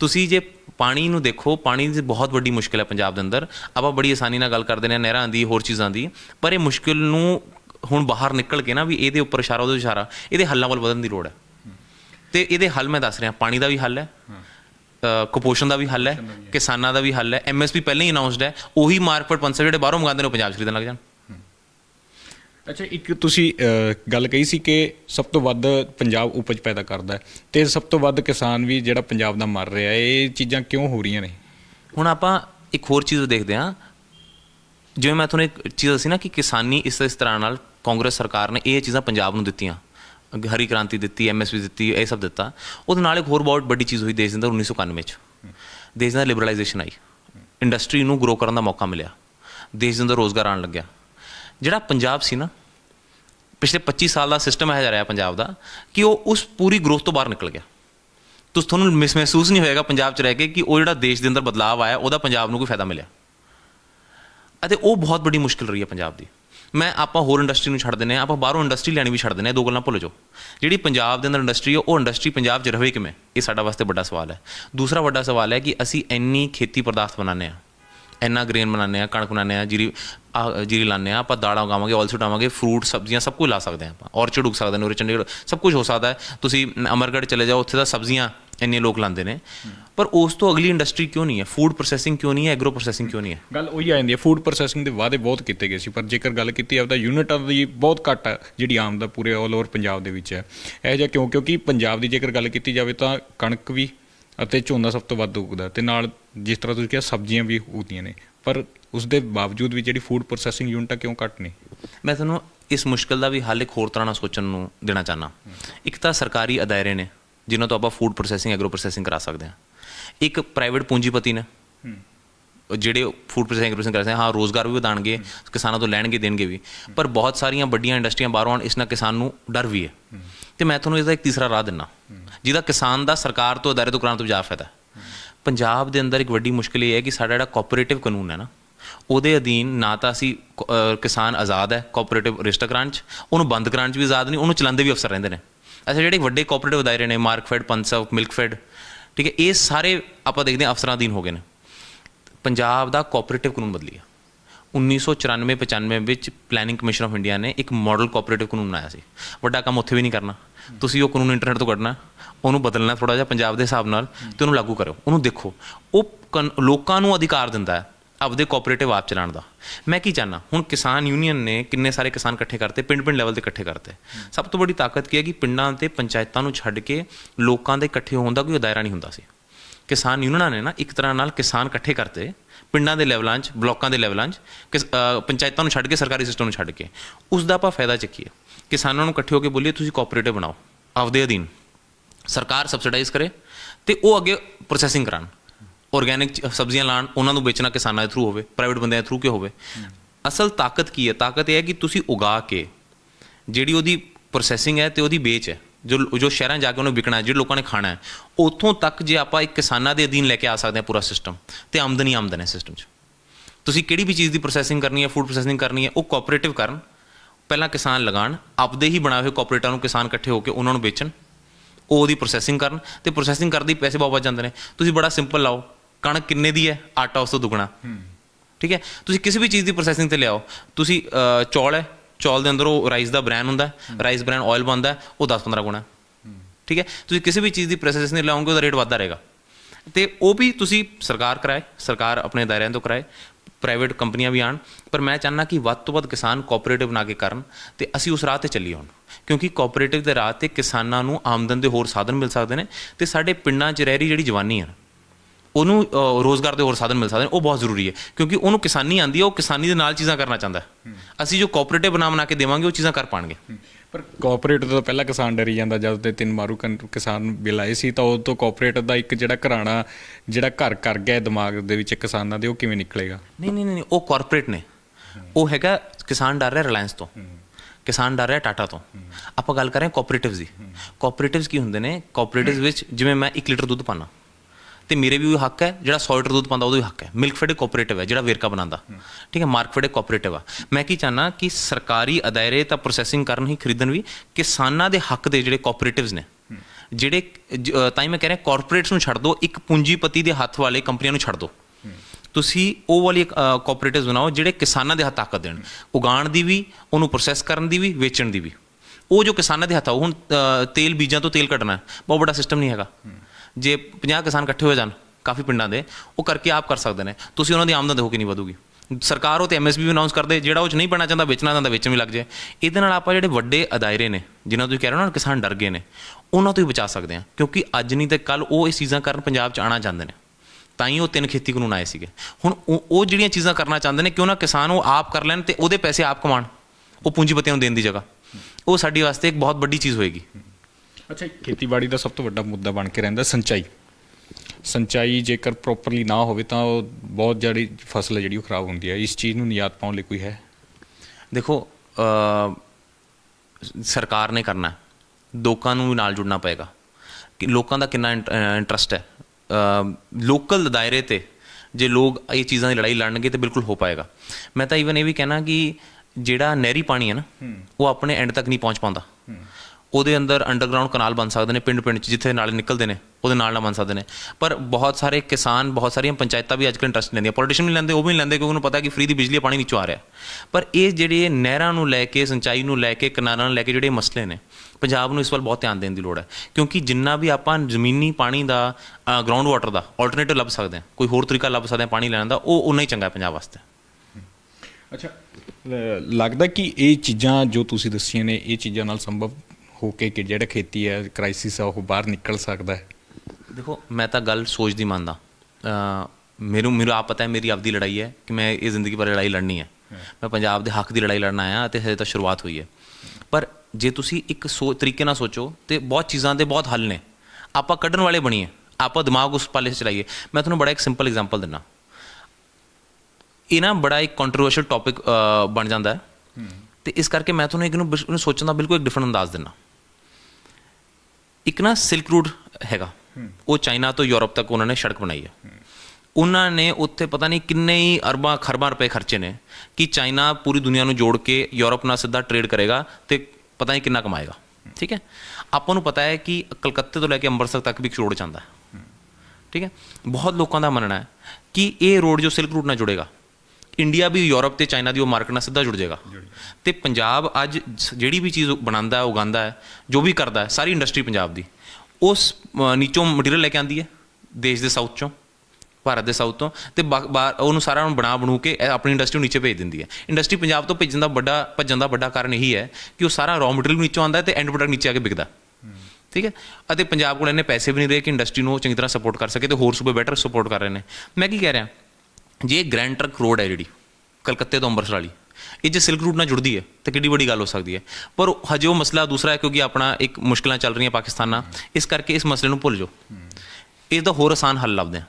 ਤੁਸੀਂ ਜੇ ਪਾਣੀ ਨੂੰ ਦੇਖੋ ਪਾਣੀ ਦੀ ਬਹੁਤ ਵੱਡੀ ਮੁਸ਼ਕਲ ਹੈ ਪੰਜਾਬ ਦੇ ਅੰਦਰ ਆਪਾਂ ਬੜੀ ਆਸਾਨੀ ਨਾਲ ਗੱਲ ਕਰਦੇ ਨੇ ਨਹਿਰਾਂ ਦੀ ਹੋਰ ਚੀਜ਼ਾਂ ਦੀ ਪਰ ਇਹ ਮੁਸ਼ਕਲ ਨੂੰ ਹੁਣ ਬਾਹਰ ਨਿਕਲ ਕੇ ਨਾ ਵੀ ਇਹਦੇ ਉੱਪਰ ਇਸ਼ਾਰਾ ਉਹਦੇ ਇਸ਼ਾਰਾ ਇਹਦੇ ਹੱਲਾਂ ਵੱਲ ਵਧਣ ਦੀ ਲੋੜ ਹੈ ਤੇ ਇਹਦੇ ਹੱਲ ਮੈਂ ਦੱਸ ਰਿਹਾ ਪਾਣੀ ਦਾ ਵੀ ਹੱਲ ਹੈ ਕੁਪੋਸ਼ਣ ਦਾ ਵੀ ਹੱਲ ਹੈ ਕਿਸਾਨਾਂ ਦਾ ਵੀ ਹੱਲ ਹੈ ਐਮਐਸਪੀ ਪਹਿਲਾਂ ਹੀ ਅਨਾਉਂਸਡ ਹੈ ਉਹੀ ਮਾਰਕਫਟ ਪੰਸਰ ਜਿਹੜੇ ਬਾਹਰੋਂ ਮੰਗਾਉਂਦੇ ਨੇ ਪੰਜਾਬ 'ਚ ਖਰੀਦਣ ਲੱਗ ਜਾਣ ਅੱਛਾ ਇੱਕ ਤੁਸੀਂ ਗੱਲ ਕਹੀ ਸੀ ਕਿ ਸਭ ਤੋਂ ਵੱਧ ਪੰਜਾਬ ਉਪਜ ਪੈਦਾ ਕਰਦਾ ਹੈ ਤੇ ਸਭ ਤੋਂ ਵੱਧ ਕਿਸਾਨ ਵੀ ਜਿਹੜਾ ਪੰਜਾਬ ਦਾ ਮਰ ਰਿਹਾ ਇਹ ਚੀਜ਼ਾਂ ਕਿਉਂ ਹੋ ਰਹੀਆਂ ਨੇ ਹੁਣ ਆਪਾਂ ਇੱਕ ਹੋਰ ਚੀਜ਼ ਦੇਖਦੇ ਹਾਂ ਜਿਵੇਂ ਮੈਂ ਤੁਹਾਨੂੰ ਇੱਕ ਚੀਜ਼ ਦੱਸੀ ਨਾ ਕਿ ਕਿਸਾਨੀ ਇਸ ਇਸ ਤਰ੍ਹਾਂ ਨਾਲ ਕਾਂਗਰਸ ਸਰਕਾਰ ਨੇ ਇਹ ਚੀਜ਼ਾਂ ਪੰਜਾਬ ਨੂੰ ਦਿੱਤੀਆਂ ਹਰੀ ਕ੍ਰਾਂਤੀ ਦਿੱਤੀ ਐਮਐਸਪੀ ਦਿੱਤੀ ਇਹ ਸਭ ਦਿੱਤਾ ਉਹਦੇ ਨਾਲ ਇੱਕ ਹੋਰ ਬਹੁਤ ਵੱਡੀ ਚੀਜ਼ ਹੋਈ ਦੇਸ਼ ਦੇ ਅੰਦਰ 1991 ਚ ਦੇਸ਼ ਦਾ ਲਿਬਰਲਾਈਜੇਸ਼ਨ ਆਈ ਇੰਡਸਟਰੀ ਨੂੰ ਗਰੋ ਕਰਨ ਦਾ ਮੌਕਾ ਮਿਲਿਆ ਦੇਸ਼ ਦੇ ਅੰਦਰ ਰੋਜ਼ਗਾਰ ਆਣ ਲੱਗਿਆ ਜਿਹੜਾ ਪੰਜਾਬ ਸੀ ਨਾ ਪਿਛਲੇ 25 ਸਾਲ ਦਾ ਸਿਸਟਮ ਹੈ ਜਾ ਰਿਹਾ ਪੰਜਾਬ ਦਾ ਕਿ ਉਹ ਉਸ ਪੂਰੀ ਗਰੋਥ ਤੋਂ ਬਾਹਰ ਨਿਕਲ ਗਿਆ ਤੁਸ ਤੁਹਾਨੂੰ ਮਿਸ ਮਹਿਸੂਸ ਨਹੀਂ ਹੋਏਗਾ ਪੰਜਾਬ 'ਚ ਰਹਿ ਕੇ ਕਿ ਉਹ ਜਿਹੜਾ ਦੇਸ਼ ਦੇ ਅੰਦਰ ਬਦਲਾਅ ਆਇਆ ਉਹਦਾ ਪੰਜਾਬ ਨੂੰ ਕੋਈ ਫਾਇਦਾ ਮਿਲਿਆ ਅਤੇ ਉਹ ਬਹੁਤ ਵੱਡੀ ਮੁਸ਼ਕਲ ਰਹੀ ਹੈ ਪੰਜਾਬ ਦੀ ਮੈਂ ਆਪਾਂ ਹੋਰ ਇੰਡਸਟਰੀ ਨੂੰ ਛੱਡ ਦਿੰਨੇ ਆ ਆਪਾਂ ਬਾਹਰੋਂ ਇੰਡਸਟਰੀ ਲੈਣੀ ਵੀ ਛੱਡ ਦਿੰਨੇ ਆ ਦੋ ਗੱਲਾਂ ਭੁੱਲ ਜਾਓ ਜਿਹੜੀ ਪੰਜਾਬ ਦੇ ਅੰਦਰ ਇੰਡਸਟਰੀ ਉਹ ਇੰਡਸਟਰੀ ਪੰਜਾਬ 'ਚ ਰਹੇ ਕਿਵੇਂ ਇਹ ਸਾਡਾ ਵਾਸਤੇ ਵੱਡਾ ਸਵਾਲ ਹੈ ਦੂਸਰਾ ਵੱਡਾ ਸਵਾਲ ਹੈ ਕਿ ਅਸੀਂ ਇੰਨੀ ਖੇਤੀ ਪਦਾਰਥ ਬਣਾਉਂਦੇ ਆ ਇੰਨਾ ਗ੍ਰੇਨ ਬਣਾਉਂਦੇ ਆ ਕਣਕ ਬਣਾਉਂਦੇ ਆ ਜੀਰੀ ਜੀਰੀ ਲਾਉਂਦੇ ਆ ਆਪਾਂ ਦਾਲਾਂ ਉਗਾਵਾਂਗੇ ਆਲਸੋ ਟਾਵਾਂਗੇ ਫਰੂਟ ਸਬਜ਼ੀਆਂ ਸਭ ਕੁਝ ਲਾ ਸਕਦੇ ਆ ਆਪਾਂ ਔਰਚਡ ਉਗ ਸਕਦੇ ਨੇ ਉਰੇ ਚੰਡੀਗੜ੍ਹ ਸਭ ਕੁਝ ਹੋ ਸਕਦਾ ਹੈ ਤੁਸੀਂ ਅਮਰਗੜ੍ਹ ਚਲੇ ਜਾਓ ਉੱਥੇ ਦਾ ਸਬਜ਼ੀਆਂ ਇੰਨੇ ਲੋਕ ਲਾਉਂਦੇ ਨੇ ਪਰ ਉਸ ਤੋਂ ਅਗਲੀ ਇੰਡਸਟਰੀ ਕਿਉਂ ਨਹੀਂ ਹੈ ਫੂਡ ਪ੍ਰੋਸੈਸਿੰਗ ਕਿਉਂ ਨਹੀਂ ਹੈ ਐਗਰੋ ਪ੍ਰੋਸੈਸਿੰਗ ਕਿਉਂ ਨਹੀਂ ਹੈ ਗੱਲ ਉਹੀ ਆ ਜਾਂਦੀ ਹੈ ਫੂਡ ਪ੍ਰੋਸੈਸਿੰਗ ਦੇ ਵਾਅਦੇ ਬਹੁਤ ਕੀਤੇ ਗਏ ਸੀ ਪਰ ਜੇਕਰ ਗੱਲ ਕੀਤੀ ਆਪਦਾ ਤਾਂ ਯੂਨਿਟ ਦੀ ਬਹੁਤ ਘੱਟ ਜਿਹੜੀ ਆਮ ਦਾ ਪੂਰੇ ਆਲ ਓਵਰ ਪੰਜਾਬ ਦੇ ਵਿੱਚ ਹੈ ਇਹ ਜਿਹਾ ਕਿਉਂ ਕਿਉਂਕਿ ਪੰਜਾਬ ਦੀ ਜੇਕਰ ਗੱਲ ਕੀਤੀ ਜਾਵੇ ਤਾਂ ਕਣਕ ਵੀ ਅਤੇ ਝੋਨਾ ਸਭ ਤੋਂ ਵੱਧ ਉਗਦਾ ਤੇ ਨਾਲ ਜਿਸ ਤਰ੍ਹਾਂ ਤੁਸੀਂ ਕਿਹਾ ਸਬਜ਼ੀਆਂ ਵੀ ਉਗਦੀਆਂ ਨੇ ਪਰ ਉਸ ਦੇ ਬਾਵਜੂਦ ਵੀ ਜਿਹੜੀ ਫੂਡ ਪ੍ਰੋਸੈਸਿੰਗ ਯੂਨਿਟਾਂ ਕਿਉਂ ਘੱਟ ਨੇ ਮੈਂ ਤੁਹਾਨੂੰ ਇਸ ਮੁਸ਼ਕਲ ਦਾ ਵੀ ਹੱਲ ਇੱਕ ਹੋਰ ਤਰ੍ਹਾਂ ਨਾਲ ਸੋਚਣ ਨੂੰ ਦੇਣਾ ਚਾਹਨਾ ਇੱਕ ਤਾਂ ਸਰਕਾਰੀ ਅਦਾਇਰੇ ਨੇ ਜਿਨ੍ਹਾਂ ਤੋਂ ਆਪਾਂ ਫੂਡ ਪ੍ਰੋਸੈਸਿੰਗ ਐਗਰੋ ਪ੍ਰੋਸੈਸਿੰਗ ਕਰਾ ਸਕਦੇ ਹਾਂ ਇੱਕ ਪ੍ਰਾਈਵੇਟ ਪੂੰਜੀਪਤੀ ਨੇ ਜਿਹੜੇ ਫੂਡ ਪ੍ਰੋਸੈਸਿੰਗ ਪ੍ਰੋਸੈਸਿੰਗ ਕਰਦੇ ਹਾਂ ਰੋਜ਼ਗਾਰ ਵੀ ਵਧਾਣਗੇ ਕਿਸਾਨਾਂ ਤੋਂ ਲੈਣਗੇ ਦੇਣਗੇ ਵੀ ਪਰ ਬਹੁਤ ਸਾਰੀਆਂ ਵੱਡੀਆਂ ਇੰਡਸਟਰੀਆਂ ਬਾਹਰੋਂ ਆਣ ਇਸ ਨਾਲ ਕਿਸਾਨ ਨੂੰ ਡਰ ਵੀ ਹੈ ਤੇ ਮੈਂ ਤੁਹਾਨੂੰ ਇਹਦਾ ਇੱਕ ਤੀਸਰਾ ਰਾਹ ਦਿੰਨਾ ਜਿਹਦਾ ਕਿਸਾਨ ਦਾ ਸਰਕਾਰ ਤੋਂ ਅਦਾਰੇ ਤੋਂ ਕਰਾਂ ਤੋਂ ਜ਼ਿਆਦਾ ਫਾਇਦਾ ਪੰਜਾਬ ਦੇ ਅੰਦਰ ਇੱਕ ਵੱਡੀ ਮੁਸ਼ਕਲ ਇਹ ਹੈ ਕਿ ਸਾਡਾ ਜਿਹੜਾ ਕੋਆਪਰੇਟਿਵ ਕਾਨੂੰਨ ਹੈ ਨਾ ਉਹਦੇ ਅਧੀਨ ਨਾ ਤਾਂ ਅਸੀਂ ਕਿਸਾਨ ਆਜ਼ਾਦ ਹੈ ਕੋਆਪਰੇਟਿਵ ਰਜਿਸਟਰ ਕਰਾਂਚ ਉਹਨੂੰ ਬੰਦ ਕਰਾਂਚ ਵੀ ਆਜ਼ਾਦ ਨਹੀਂ ਉਹਨੂੰ ਚਲਾਉਂਦੇ ਵੀ ਅਫਸਰ ਰਹਿੰਦੇ ਨੇ ਅੱਛਾ ਜਿਹੜੇ ਵੱਡੇ ਕੋਆਪਰੇਟਿਵ ਦਾਇਰੇ ਨੇ ਮਾਰਕਫੈਡ ਪੰਸਵ ਮਿਲਕਫੈਡ ਠੀਕ ਹੈ ਇਹ ਸਾਰੇ ਆਪਾਂ ਦੇਖਦੇ ਆ ਅਫਸਰਾਂ ਦੀਨ ਹੋ ਗਏ ਨੇ ਪੰਜਾਬ ਦਾ ਕੋਆਪਰੇਟਿਵ ਕਾਨੂੰਨ ਬਦਲਿਆ 1994-95 ਵਿੱਚ ਪਲੈਨਿੰਗ ਕਮਿਸ਼ਨ ਆਫ ਇੰਡੀਆ ਨੇ ਇੱਕ ਮਾਡਲ ਕੋਆਪਰੇਟਿਵ ਕਾਨੂੰਨ ਬਣਾਇਆ ਸੀ ਵੱਡਾ ਕੰਮ ਉੱਥੇ ਵੀ ਨਹੀਂ ਕਰਨਾ ਤੁਸੀਂ ਉਹ ਕਾਨੂੰਨ ਇੰਟਰਨੈਟ ਤੋਂ ਕੱਢਣਾ ਉਹਨੂੰ ਬਦਲਣਾ ਥੋੜਾ ਜਿਹਾ ਪੰਜਾਬ ਦੇ ਹਿਸਾਬ ਨਾਲ ਤੇ ਉਹਨੂੰ ਲਾਗੂ ਕਰੋ ਉਹਨੂੰ ਦੇਖੋ ਉਹ ਲੋਕਾਂ ਨੂੰ ਅਧਿਕਾਰ ਦਿੰਦਾ ਹੈ ਆਪਦੇ ਕੋਆਪਰੇਟਿਵ ਆਪ ਚਲਾਉਣ ਦਾ ਮੈਂ ਕੀ ਜਾਣਾ ਹੁਣ ਕਿਸਾਨ ਯੂਨੀਅਨ ਨੇ ਕਿੰਨੇ ਸਾਰੇ ਕਿਸਾਨ ਇਕੱਠੇ ਕਰਤੇ ਪਿੰਡ-ਪਿੰਡ ਲੈਵਲ ਤੇ ਇਕੱਠੇ ਕਰਤੇ ਸਭ ਤੋਂ ਵੱਡੀ ਤਾਕਤ ਕੀ ਹੈ ਕਿ ਪਿੰਡਾਂ ਤੇ ਪੰਚਾਇਤਾਂ ਨੂੰ ਛੱਡ ਕੇ ਲੋਕਾਂ ਦੇ ਇਕੱਠੇ ਹੋਣ ਦਾ ਕੋਈ ਦਾਇਰਾ ਨਹੀਂ ਹੁੰਦਾ ਸੀ ਕਿਸਾਨ ਯੂਨੀਅਨਾਂ ਨੇ ਨਾ ਇੱਕ ਤਰ੍ਹਾਂ ਨਾਲ ਕਿਸਾਨ ਇਕੱਠੇ ਕਰਤੇ ਪਿੰਡਾਂ ਦੇ ਲੈਵਲਾਂ 'ਚ ਬਲਾਕਾਂ ਦੇ ਲੈਵਲਾਂ 'ਚ ਪੰਚਾਇਤਾਂ ਨੂੰ ਛੱਡ ਕੇ ਸਰਕਾਰੀ ਸਿਸਟਮ ਨੂੰ ਛੱਡ ਕੇ ਉਸ ਦਾ ਆਪਾਂ ਫਾਇਦਾ ਚੱਕੀਏ ਕਿਸਾਨਾਂ ਨੂੰ ਇਕੱਠੇ ਹੋ ਕੇ ਬੋਲੀਏ ਤੁਸੀਂ ਕੋਆਪਰੇਟਿਵ ਬਣਾਓ ਆਪਦੇ ਅਧੀਨ ਸਰਕਾਰ ਸਬਸਿਡਾਈਜ਼ ਕਰੇ ਤੇ ਉਹ ਅੱਗੇ ਪ੍ਰੋਸੈਸਿੰਗ ਕਰਾਣ ਆਰਗੇਨਿਕ ਸਬਜ਼ੀਆਂ ਲਾਣ ਉਹਨਾਂ ਨੂੰ ਵੇਚਣਾ ਕਿਸਾਨਾਂ ਦੇ ਥਰੂ ਹੋਵੇ ਪ੍ਰਾਈਵੇਟ ਬੰਦਿਆਂ ਦੇ ਥਰੂ ਕਿਉਂ ਹੋਵੇ ਅਸਲ ਤਾਕਤ ਕੀ ਹੈ ਤਾਕਤ ਇਹ ਹੈ ਕਿ ਤੁਸੀਂ ਉਗਾ ਕੇ ਜਿਹੜੀ ਉਹਦੀ ਪ੍ਰੋਸੈਸਿੰਗ ਹੈ ਤੇ ਉਹਦੀ ਵੇਚ ਹੈ ਜੋ ਜੋ ਸ਼ਹਿਰਾਂ ਜਾ ਕੇ ਉਹਨੂੰ ਵਿਕਣਾ ਹੈ ਜਿਹੜੇ ਲੋਕਾਂ ਨੇ ਖਾਣਾ ਹੈ ਉਥੋਂ ਤੱਕ ਜੇ ਆਪਾਂ ਇੱਕ ਕਿਸਾਨਾਂ ਦੇ ਅਧੀਨ ਲੈ ਕੇ ਆ ਸਕਦੇ ਹਾਂ ਪੂਰਾ ਸਿਸਟਮ ਤੇ ਆਮਦਨੀ ਆਮਦਨ ਹੈ ਸਿਸਟਮ 'ਚ ਤੁਸੀਂ ਕਿਹੜੀ ਵੀ ਚੀਜ਼ ਦੀ ਪ੍ਰੋਸੈਸਿੰਗ ਕਰਨੀ ਹੈ ਫੂਡ ਪ੍ਰੋਸੈਸਿੰਗ ਕਰਨੀ ਹੈ ਉਹ ਕੋਆਪਰੇਟਿਵ ਕਰਨ ਪਹਿਲਾਂ ਕਿਸਾਨ ਲਗਾਣ ਆਪਦੇ ਹੀ ਬਣਾਏ ਹੋਏ ਕੋਆਪਰੇਟਰਾਂ ਨੂੰ ਕਿਸਾਨ ਇਕੱਠੇ ਹੋ ਕੇ ਉਹਨਾਂ ਨੂੰ ਵੇਚਣ ਉਹ ਉਹਦੀ ਪ੍ਰੋਸੈਸਿੰਗ ਕਰਨ ਤੇ ਪ੍ਰੋਸੈਸਿੰਗ ਕਰਦੇ ਪੈਸੇ ਬਹੁਤ ਵੱਧ ਜਾਂਦੇ ਨੇ ਤੁਸੀਂ ਬੜਾ ਸਿੰਪਲ ਲਾਓ ਕਣਕ ਕਿੰਨੇ ਦੀ ਹੈ ਆਟਾ ਉਸ ਤੋਂ ਦੁੱਗਣਾ ਠੀਕ ਹੈ ਤੁਸੀਂ ਕਿਸੇ ਵੀ ਚੀਜ਼ ਦੀ ਪ੍ਰੋਸੈਸਿੰਗ ਤੇ ਲਿਆਓ ਤੁਸੀਂ ਚੌਲ ਹੈ ਚੌਲ ਦੇ ਅੰਦਰ ਉਹ ਰਾਈਸ ਦਾ ਬ੍ਰੈਨ ਹੁੰਦਾ ਰਾਈਸ ਬ੍ਰੈਨ ਆਇਲ ਬਣਦਾ ਉਹ 10-15 ਗੁਣਾ ਠੀਕ ਹੈ ਤੁਸੀਂ ਕਿਸੇ ਵੀ ਚੀਜ਼ ਦੀ ਪ੍ਰੋਸੈਸਿੰਗ ਤੇ ਲਾਉਂਗੇ ਉਹਦਾ ਰੇਟ ਵੱਧਦਾ ਰਹੇਗਾ ਤੇ ਉਹ ਵੀ ਤੁਸੀਂ ਸਰਕਾਰ ਕਰਾਏ ਸਰਕਾਰ ਆਪਣੇ ਦਾਇਰਿਆਂ ਤੋਂ ਕਰਾਏ ਪ੍ਰਾਈਵੇਟ ਕੰਪਨੀਆਂ ਵੀ ਆਣ ਪਰ ਮੈਂ ਚਾਹਨਾ ਕਿ ਵੱਧ ਤੋਂ ਵੱਧ ਕਿਸਾਨ ਕੋਆਪਰੇਟਿਵ ਬਣਾ ਕੇ ਕਰਨ ਤੇ ਅਸੀਂ ਉਸ ਰਾਹ ਤੇ ਚੱਲੀ ਹੁਣ ਕਿਉਂਕਿ ਕੋਆਪਰੇਟਿਵ ਦੇ ਰਾਹ ਤੇ ਕਿਸਾਨਾਂ ਨੂੰ ਆਮਦਨ ਦੇ ਹੋਰ ਸਾਧਨ ਮਿਲ ਸਕਦੇ ਨੇ ਤੇ ਸਾਡੇ ਪਿੰਡਾਂ 'ਚ ਰਹਿ ਰਹੀ ਜਿਹੜੀ ਜਵਾਨੀ ਆ ਉਹਨੂੰ ਰੋਜ਼ਗਾਰ ਦੇ ਹੋਰ ਸਾਧਨ ਮਿਲ ਸਕਦੇ ਨੇ ਉਹ ਬਹੁਤ ਜ਼ਰੂਰੀ ਹੈ ਕਿਉਂਕਿ ਉਹਨੂੰ ਕਿਸਾਨੀ ਆਂਦੀ ਹੈ ਉਹ ਕਿਸਾਨੀ ਦੇ ਨਾਲ ਚੀਜ਼ਾਂ ਕਰਨਾ ਚਾਹੁੰਦਾ ਅਸੀਂ ਜੋ ਕੋਆਪਰੇਟਿਵ ਬਣਾ ਬਣਾ ਕੇ ਦੇਵਾਂਗੇ ਉਹ ਚੀਜ਼ਾਂ ਕਰ ਪਾਣਗੇ ਪਰ ਕੋਆਪਰੇਟਿਵ ਤੋਂ ਪਹਿਲਾਂ ਕਿਸਾਨ ਡਰੀ ਜਾਂਦਾ ਜਦ ਤੇ ਤਿੰਨ ਮਾਰੂ ਕਿਸਾਨ ਬਿੱਲ ਆਏ ਸੀ ਤਾਂ ਉਹ ਤੋਂ ਕੋਆਪਰੇਟਿਵ ਦਾ ਇੱਕ ਜਿਹੜਾ ਘਰਾਣਾ ਜਿਹੜਾ ਘਰ ਕਰ ਗਿਆ ਦਿਮਾਗ ਦੇ ਵਿੱਚ ਕਿਸਾਨਾਂ ਦੇ ਉਹ ਕਿਵੇਂ ਨਿਕਲੇਗਾ ਨਹੀਂ ਨਹੀਂ ਨਹੀਂ ਉਹ ਕੋਆਪਰੇਟ ਨੇ ਉਹ ਹੈਗਾ ਕਿਸਾਨ ਡਰ ਰਿਹਾ ਰਿਲਾਇੰਸ ਤੋਂ ਕਿਸਾਨ ਡਰ ਰਿਹਾ ਟਾਟਾ ਤੋਂ ਆਪਾਂ ਗੱਲ ਕਰ ਰਹੇ ਹਾਂ ਕੋਆਪਰੇਟਿਵਸ ਦੀ ਕੋਆਪਰੇਟਿਵਸ ਕੀ ਹੁੰਦੇ ਨੇ ਕੋਆਪਰੇਟਿਵਸ ਵਿੱਚ ਜਿਵੇਂ ਮੈਂ 1 ਲੀਟਰ ਦੁੱਧ ਪਾਣਾ ਤੇ ਮੇਰੇ ਵੀ ਉਹ ਹੱਕ ਹੈ ਜਿਹੜਾ ਸੌਲਟਰ ਦੁੱਧ ਪਾਉਂਦਾ ਉਹਦਾ ਵੀ ਹੱਕ ਹੈ ਮਿਲਕ ਫੈਡ ਕੋਆਪਰੇਟਿਵ ਹੈ ਜਿਹੜਾ ਵੇਰਕਾ ਬਣਾਉਂਦਾ ਠੀਕ ਹੈ ਮਾਰਕ ਫੈਡ ਕੋਆਪਰੇਟਿਵ ਆ ਮੈਂ ਕੀ ਚਾਹਨਾ ਕਿ ਸਰਕਾਰੀ ਅਦਾਇਰੇ ਤਾਂ ਪ੍ਰੋਸੈਸਿੰਗ ਕਰਨ ਹੀ ਖਰੀਦਣ ਵੀ ਕਿਸਾਨਾਂ ਦੇ ਹੱਕ ਦੇ ਜਿਹੜੇ ਕੋਆਪਰੇਟਿਵਸ ਨੇ ਜਿਹੜੇ ਤਾਂ ਹੀ ਮੈਂ ਕਹਿ ਰਿਹਾ ਕਾਰਪੋਰੇਟਸ ਨੂੰ ਛੱਡ ਦਿਓ ਇੱਕ ਪੂੰਜੀਪਤੀ ਦੇ ਹੱਥ ਵਾਲੇ ਕੰਪਨੀਆਂ ਨੂੰ ਛੱਡ ਦਿਓ ਤੁਸੀਂ ਉਹ ਵਾਲੀ ਕੋਆਪਰੇਟਿਵਸ ਬਣਾਓ ਜਿਹੜੇ ਕਿਸਾਨਾਂ ਦੇ ਹੱਥ ਤੱਕ ਦੇਣ ਉਗਾਣ ਦੀ ਵੀ ਉਹਨੂੰ ਪ੍ਰੋਸੈਸ ਕਰਨ ਦੀ ਵੀ ਵੇਚਣ ਦੀ ਵੀ ਉਹ ਜੋ ਕਿਸਾਨਾਂ ਦੇ ਹੱਥ ਆ ਹੁਣ ਤੇਲ ਬੀਜਾਂ ਤੋਂ ਤੇਲ ਕੱਢਣਾ ਬਹੁਤ ਵੱਡਾ ਸਿਸਟਮ ਨਹੀਂ ਹੈਗਾ ਜੇ 50 ਕਿਸਾਨ ਇਕੱਠੇ ਹੋ ਜਾਣ ਕਾਫੀ ਪਿੰਡਾਂ ਦੇ ਉਹ ਕਰਕੇ ਆਪ ਕਰ ਸਕਦੇ ਨੇ ਤੁਸੀਂ ਉਹਨਾਂ ਦੀ ਆਮਦਨ ਦੇਖੋ ਕਿੰਨੀ ਵਧੂਗੀ ਸਰਕਾਰ ਉਹ ਤੇ ਐਮਐਸਪੀ ਵੀ ਅਨਾਉਂਸ ਕਰਦੇ ਜਿਹੜਾ ਉਹ ਚ ਨਹੀਂ ਬਣਾ ਚਾਹੁੰਦਾ ਵੇਚਣਾ ਚਾਹੁੰਦਾ ਵਿੱਚ ਵੀ ਲੱਗ ਜਾਏ ਇਹਦੇ ਨਾਲ ਆਪਾਂ ਜਿਹੜੇ ਵੱਡੇ ਅਦਾਇਰੇ ਨੇ ਜਿਨ੍ਹਾਂ ਤੁਸੀਂ ਕਹਿ ਰਹੇ ਹੋ ਨਾ ਕਿਸਾਨ ਡਰ ਗਏ ਨੇ ਉਹਨਾਂ ਤੋਂ ਹੀ ਬਚਾ ਸਕਦੇ ਆ ਕਿਉਂਕਿ ਅੱਜ ਨਹੀਂ ਤੇ ਕੱਲ ਉਹ ਇਹ ਚੀਜ਼ਾਂ ਕਰਨ ਪੰਜਾਬ ਚ ਆਣਾ ਚਾਹੁੰਦੇ ਨੇ ਤਾਂ ਹੀ ਉਹ ਤਿੰਨ ਖੇਤੀ ਕਾਨੂੰਨ ਆਏ ਸੀਗੇ ਹੁਣ ਉਹ ਜਿਹੜੀਆਂ ਚੀਜ਼ਾਂ ਕਰਨਾ ਚਾਹੁੰਦੇ ਨੇ ਕਿਉਂ ਨਾ ਕਿਸਾਨ ਉਹ ਆਪ ਕਰ ਲੈਣ ਤੇ ਉਹਦੇ ਪੈਸੇ ਆਪ ਕਮਾਣ ਉਹ ਪੂੰਜੀਪਤੀਆਂ ਨੂੰ ਦੇਣ ਦੀ ਜਗ੍ਹਾ ਉਹ ਸਾਡੀ ਵਾਸਤੇ ਇੱਕ ਬਹੁਤ ਵੱਡੀ ਚੀਜ਼ ਹੋਏਗੀ ਅੱਛਾ ਖੇਤੀਬਾੜੀ ਦਾ ਸਭ ਤੋਂ ਵੱਡਾ ਮੁੱਦਾ ਬਣ ਕੇ ਰਹਿੰਦਾ ਸਿੰਚਾਈ ਸਿੰਚਾਈ ਜੇਕਰ ਪ੍ਰੋਪਰਲੀ ਨਾ ਹੋਵੇ ਤਾਂ ਉਹ ਬਹੁਤ ਜਿਹੜੀ ਫਸਲ ਜਿਹੜੀ ਉਹ ਖਰਾਬ ਹੁੰਦੀ ਹੈ ਇਸ ਚੀਜ਼ ਨੂੰ ਨਿਯਾਤ ਪਾਉਣ ਲਈ ਕੋਈ ਹੈ ਦੇਖੋ ਸਰਕਾਰ ਨੇ ਕਰਨਾ ਲੋਕਾਂ ਨੂੰ ਵੀ ਨਾਲ ਜੁੜਨਾ ਪਏਗਾ ਕਿ ਲੋਕਾਂ ਦਾ ਕਿੰਨਾ ਇੰਟਰਸਟ ਹੈ ਲੋਕਲ ਦਾਇਰੇ ਤੇ ਜੇ ਲੋਕ ਇਹ ਚੀਜ਼ਾਂ ਦੀ ਲੜਾਈ ਲੜਨਗੇ ਤੇ ਬਿਲਕੁਲ ਹੋ ਪਾਏਗਾ ਮੈਂ ਤਾਂ ਇਵਨ ਇਹ ਵੀ ਕਹਿਣਾ ਕਿ ਜਿਹੜਾ ਨਹਿਰੀ ਪਾਣੀ ਹੈ ਨਾ ਉਹ ਆਪਣੇ ਐਂਡ ਤੱਕ ਨਹੀਂ ਪਹੁੰਚ ਪਾਉਂਦਾ ਉਹਦੇ ਅੰਦਰ ਅੰਡਰਗਰਾਉਂਡ ਕਨਾਲ ਬਣ ਸਕਦੇ ਨੇ ਪਿੰਡ-ਪਿੰਡ 'ਚ ਜਿੱਥੇ ਨਾਲੇ ਨਿਕਲਦੇ ਨੇ ਉਹਦੇ ਨਾਲ ਨਾ ਬਣ ਸਕਦੇ ਨੇ ਪਰ ਬਹੁਤ ਸਾਰੇ ਕਿਸਾਨ ਬਹੁਤ ਸਾਰੀਆਂ ਪੰਚਾਇਤਾਂ ਵੀ ਅੱਜਕੱਲ ਇੰਟਰਸਟ ਲੈਂਦੀਆਂ ਪੋਲੀਟੀਸ਼ੀਅਨ ਵੀ ਲੈਂਦੇ ਉਹ ਵੀ ਲੈਂਦੇ ਕਿਉਂਕਿ ਉਹਨੂੰ ਪਤਾ ਕਿ ਫ੍ਰੀ ਦੀ ਬਿਜਲੀ ਪਾਣੀ ਵਿੱਚੋਂ ਆ ਰਿਹਾ ਪਰ ਇਹ ਜਿਹੜੇ ਨਹਿਰਾਂ ਨੂੰ ਲੈ ਕੇ ਸਿੰਚਾਈ ਨੂੰ ਲੈ ਕੇ ਕਨਾਲਾਂ ਨੂੰ ਲੈ ਕੇ ਜਿਹੜੇ ਮਸਲੇ ਨੇ ਪੰਜਾਬ ਨੂੰ ਇਸ ਵੱਲ ਬਹੁਤ ਧਿਆਨ ਦੇਣ ਦੀ ਲੋੜ ਹੈ ਕਿਉਂਕਿ ਜਿੰਨਾ ਵੀ ਆਪਾਂ ਜ਼ਮੀਨੀ ਪਾਣੀ ਦਾ ਗਰਾਊਂਡ ਵਾਟਰ ਦਾ ਆਲਟਰਨੇਟਿਵ ਲੱਭ ਸਕਦੇ ਹਾਂ ਕੋਈ ਹੋਰ ਤਰੀਕਾ ਲੱਭ ਸਕਦੇ ਹਾਂ ਪਾਣੀ ਲੈਣ ਦਾ ਉਹ ਉਨਾ ਹੀ ਚੰਗਾ ਪੰਜਾਬ ਵਾਸਤੇ ਅੱਛਾ ਲੱਗਦਾ ਕਿ ਇਹ ਚੀਜ਼ਾਂ ਜੋ ਤੁਸੀਂ ਦੱਸੀਆਂ ਨੇ ਇਹ ਚੀਜ਼ਾਂ ਨਾਲ ਸੰਭਵ ਹੋ ਕੇ ਕਿ ਜਿਹੜਾ ਖੇਤੀ ਹੈ ਕ੍ਰਾਈਸਿਸ ਆ ਉਹ ਬਾਹਰ ਨਿਕਲ ਸਕਦਾ ਹੈ ਦੇਖੋ ਮੈਂ ਤਾਂ ਗੱਲ ਸੋਚਦੀ ਮੰਨਦਾ ਮੈਨੂੰ ਮੇਰਾ ਆਪ ਪਤਾ ਹੈ ਮੇਰੀ ਆਪਦੀ ਲੜਾਈ ਹੈ ਕਿ ਮੈਂ ਇਹ ਜ਼ਿੰਦਗੀ ਪਰ ਲੜਾਈ ਲੜਨੀ ਹੈ ਮੈਂ ਪੰਜਾਬ ਦੇ ਹੱਕ ਦੀ ਲੜਾਈ ਲੜਨ ਆਇਆ ਤੇ ਹਜੇ ਤਾਂ ਸ਼ੁਰੂਆਤ ਹੋਈ ਹੈ ਪਰ ਜੇ ਤੁਸੀਂ ਇੱਕ ਸੋ ਤਰੀਕੇ ਨਾਲ ਸੋਚੋ ਤੇ ਬਹੁਤ ਚੀਜ਼ਾਂ ਦੇ ਬਹੁਤ ਹੱਲ ਨੇ ਆਪਾਂ ਕੱਢਣ ਵਾਲੇ ਬਣੀਏ ਆਪਾਂ ਦਿਮਾਗ ਉਸ ਪਾਲੇ ਚਲਾਈਏ ਮੈਂ ਤੁਹਾਨੂੰ ਬੜਾ ਇੱਕ ਸਿੰਪਲ ਐਗਜ਼ਾਮਪਲ ਦਿੰਨਾ ਇਹ ਨਾ ਬੜਾ ਇੱਕ ਕੰਟਰੋਵਰਸ਼ਲ ਟੌਪਿਕ ਬਣ ਜਾਂਦਾ ਹੈ ਤੇ ਇਸ ਕਰਕੇ ਮੈਂ ਤੁਹਾਨੂੰ ਇੱਕ ਨੂੰ ਸੋਚਣ ਦਾ ਬਿਲਕੁਲ ਇੱਕ ਡਿਫਰੈਂਟ ਅੰਦਾਜ਼ ਦਿੰਨਾ ਇੱਕ ਨਾ ਸਿਲਕ ਰੂਟ ਹੈਗਾ ਉਹ ਚਾਈਨਾ ਤੋਂ ਯੂਰਪ ਤੱਕ ਉਹਨਾਂ ਨੇ ਸੜਕ ਬਣਾਈ ਹੈ ਉਹਨਾਂ ਨੇ ਉੱਥੇ ਪਤਾ ਨਹੀਂ ਕਿੰਨੇ ਹੀ ਅਰਬਾਂ ਖਰਬਾਂ ਰੁਪਏ ਖਰਚੇ ਨੇ ਕਿ ਚਾਈਨਾ ਪੂਰੀ ਦੁਨੀਆ ਨੂੰ ਜੋੜ ਕੇ ਯੂਰਪ ਨਾਲ ਸਿੱਧਾ ਟ੍ਰੇਡ ਕਰੇਗਾ ਤੇ ਪਤਾ ਨਹੀਂ ਕਿੰਨਾ ਕਮਾਏਗਾ ਠੀਕ ਹੈ ਆਪਾਂ ਨੂੰ ਪਤਾ ਹੈ ਕਿ ਕਲਕੱਤੇ ਤੋਂ ਲੈ ਕੇ ਅੰਮ੍ਰਿਤਸਰ ਤੱਕ ਵੀ ਇੱਕ ਰੋਡ ਜਾਂਦਾ ਠੀਕ ਹੈ ਬਹੁਤ ਲੋਕਾਂ ਦਾ ਮੰਨਣਾ ਹੈ ਕਿ ਇਹ ਰੋਡ ਜੋ ਸਿਲਕ ਰੂਟ ਨਾਲ ਜੁੜੇਗਾ ਇੰਡੀਆ ਵੀ ਯੂਰਪ ਤੇ ਚਾਈਨਾ ਦੀ ਉਹ ਮਾਰਕੀਟ ਨਾਲ ਸਿੱਧਾ ਜੁੜ ਜਾਏਗਾ ਤੇ ਪੰਜਾਬ ਅੱਜ ਜਿਹੜੀ ਵੀ ਚੀਜ਼ ਬਣਾਉਂਦਾ ਹੈ ਉਗਾਉਂਦਾ ਹੈ ਜੋ ਵੀ ਕਰਦਾ ਹੈ ਸਾਰੀ ਇੰਡਸਟਰੀ ਪੰਜਾਬ ਦੀ ਉਸ ਨੀਚੋਂ ਮਟੀਰੀਅਲ ਲੈ ਕੇ ਆਂਦੀ ਹੈ ਦੇਸ਼ ਦੇ ਸਾਊਥ ਚੋਂ ਭਾਰਤ ਦੇ ਸਾਊਥ ਤੋਂ ਤੇ ਬਾਹਰ ਉਹਨੂੰ ਸਾਰਾ ਨੂੰ ਬਣਾ ਬਣੂ ਕੇ ਆਪਣੀ ਇੰਡਸਟਰੀ ਨੂੰ ਨੀਚੇ ਭੇਜ ਦਿੰਦੀ ਹੈ ਇੰਡਸਟਰੀ ਪੰਜਾਬ ਤੋਂ ਭੇਜਣ ਦਾ ਵੱਡਾ ਭੱਜਣ ਦਾ ਵੱਡਾ ਕਾਰਨ ਇਹੀ ਹੈ ਕਿ ਉਹ ਸਾਰਾ ਰॉ ਮਟੀਰੀਅਲ ਨੀਚੋਂ ਆਂਦਾ ਤੇ ਐਂਡ ਪ੍ਰੋਡਕਟ ਨੀਚੇ ਆ ਕੇ ਵਿਕਦਾ ਠੀਕ ਹੈ ਅਤੇ ਪੰਜਾਬ ਕੋਲ ਇਹਨੇ ਪੈਸੇ ਵੀ ਨਹੀਂ ਰਹੇ ਕਿ ਇੰਡਸਟਰੀ ਨੂੰ ਚੰਗੀ ਤਰ੍ਹਾਂ ਸਪੋਰਟ ਕਰ ਸਕੇ ਤੇ ਹੋਰ ਸੂਬੇ ਬੈਟਰ ਸਪੋਰਟ ਕਰ ਰਹੇ ਨੇ ਮੈਂ ਕੀ ਕਹਿ ਰਿਹਾ ਜੇ ਗ੍ਰੈਂਡ ਟਰਕ ਰੋਡ ਹੈ ਜਿਹੜੀ ਕਲਕੱਤੇ ਤੋਂ ਅੰਮ੍ਰਿਤਸਰ ਵਾਲੀ ਇਹ ਜੇ ਸਿਲਕ ਰੂਟ ਨਾਲ ਜੁੜਦੀ ਹੈ ਤਾਂ ਕਿੰਨੀ ਵੱਡੀ ਗੱਲ ਹੋ ਸਕਦੀ ਹੈ ਪਰ ਹਜੇ ਉਹ ਮਸਲਾ ਦੂਸਰਾ ਹੈ ਕਿਉਂਕਿ ਆਪਣਾ ਇੱਕ ਮੁਸ਼ਕਲਾਂ ਚੱਲ ਰਹੀਆਂ ਪਾਕਿਸਤਾਨ ਨਾਲ ਇਸ ਕਰਕੇ ਇਸ ਮਸਲੇ ਨੂੰ ਭੁੱਲ ਜਾਓ ਇਸ ਦਾ ਹੋਰ ਆਸਾਨ ਹੱਲ ਲੱਭਦੇ ਆ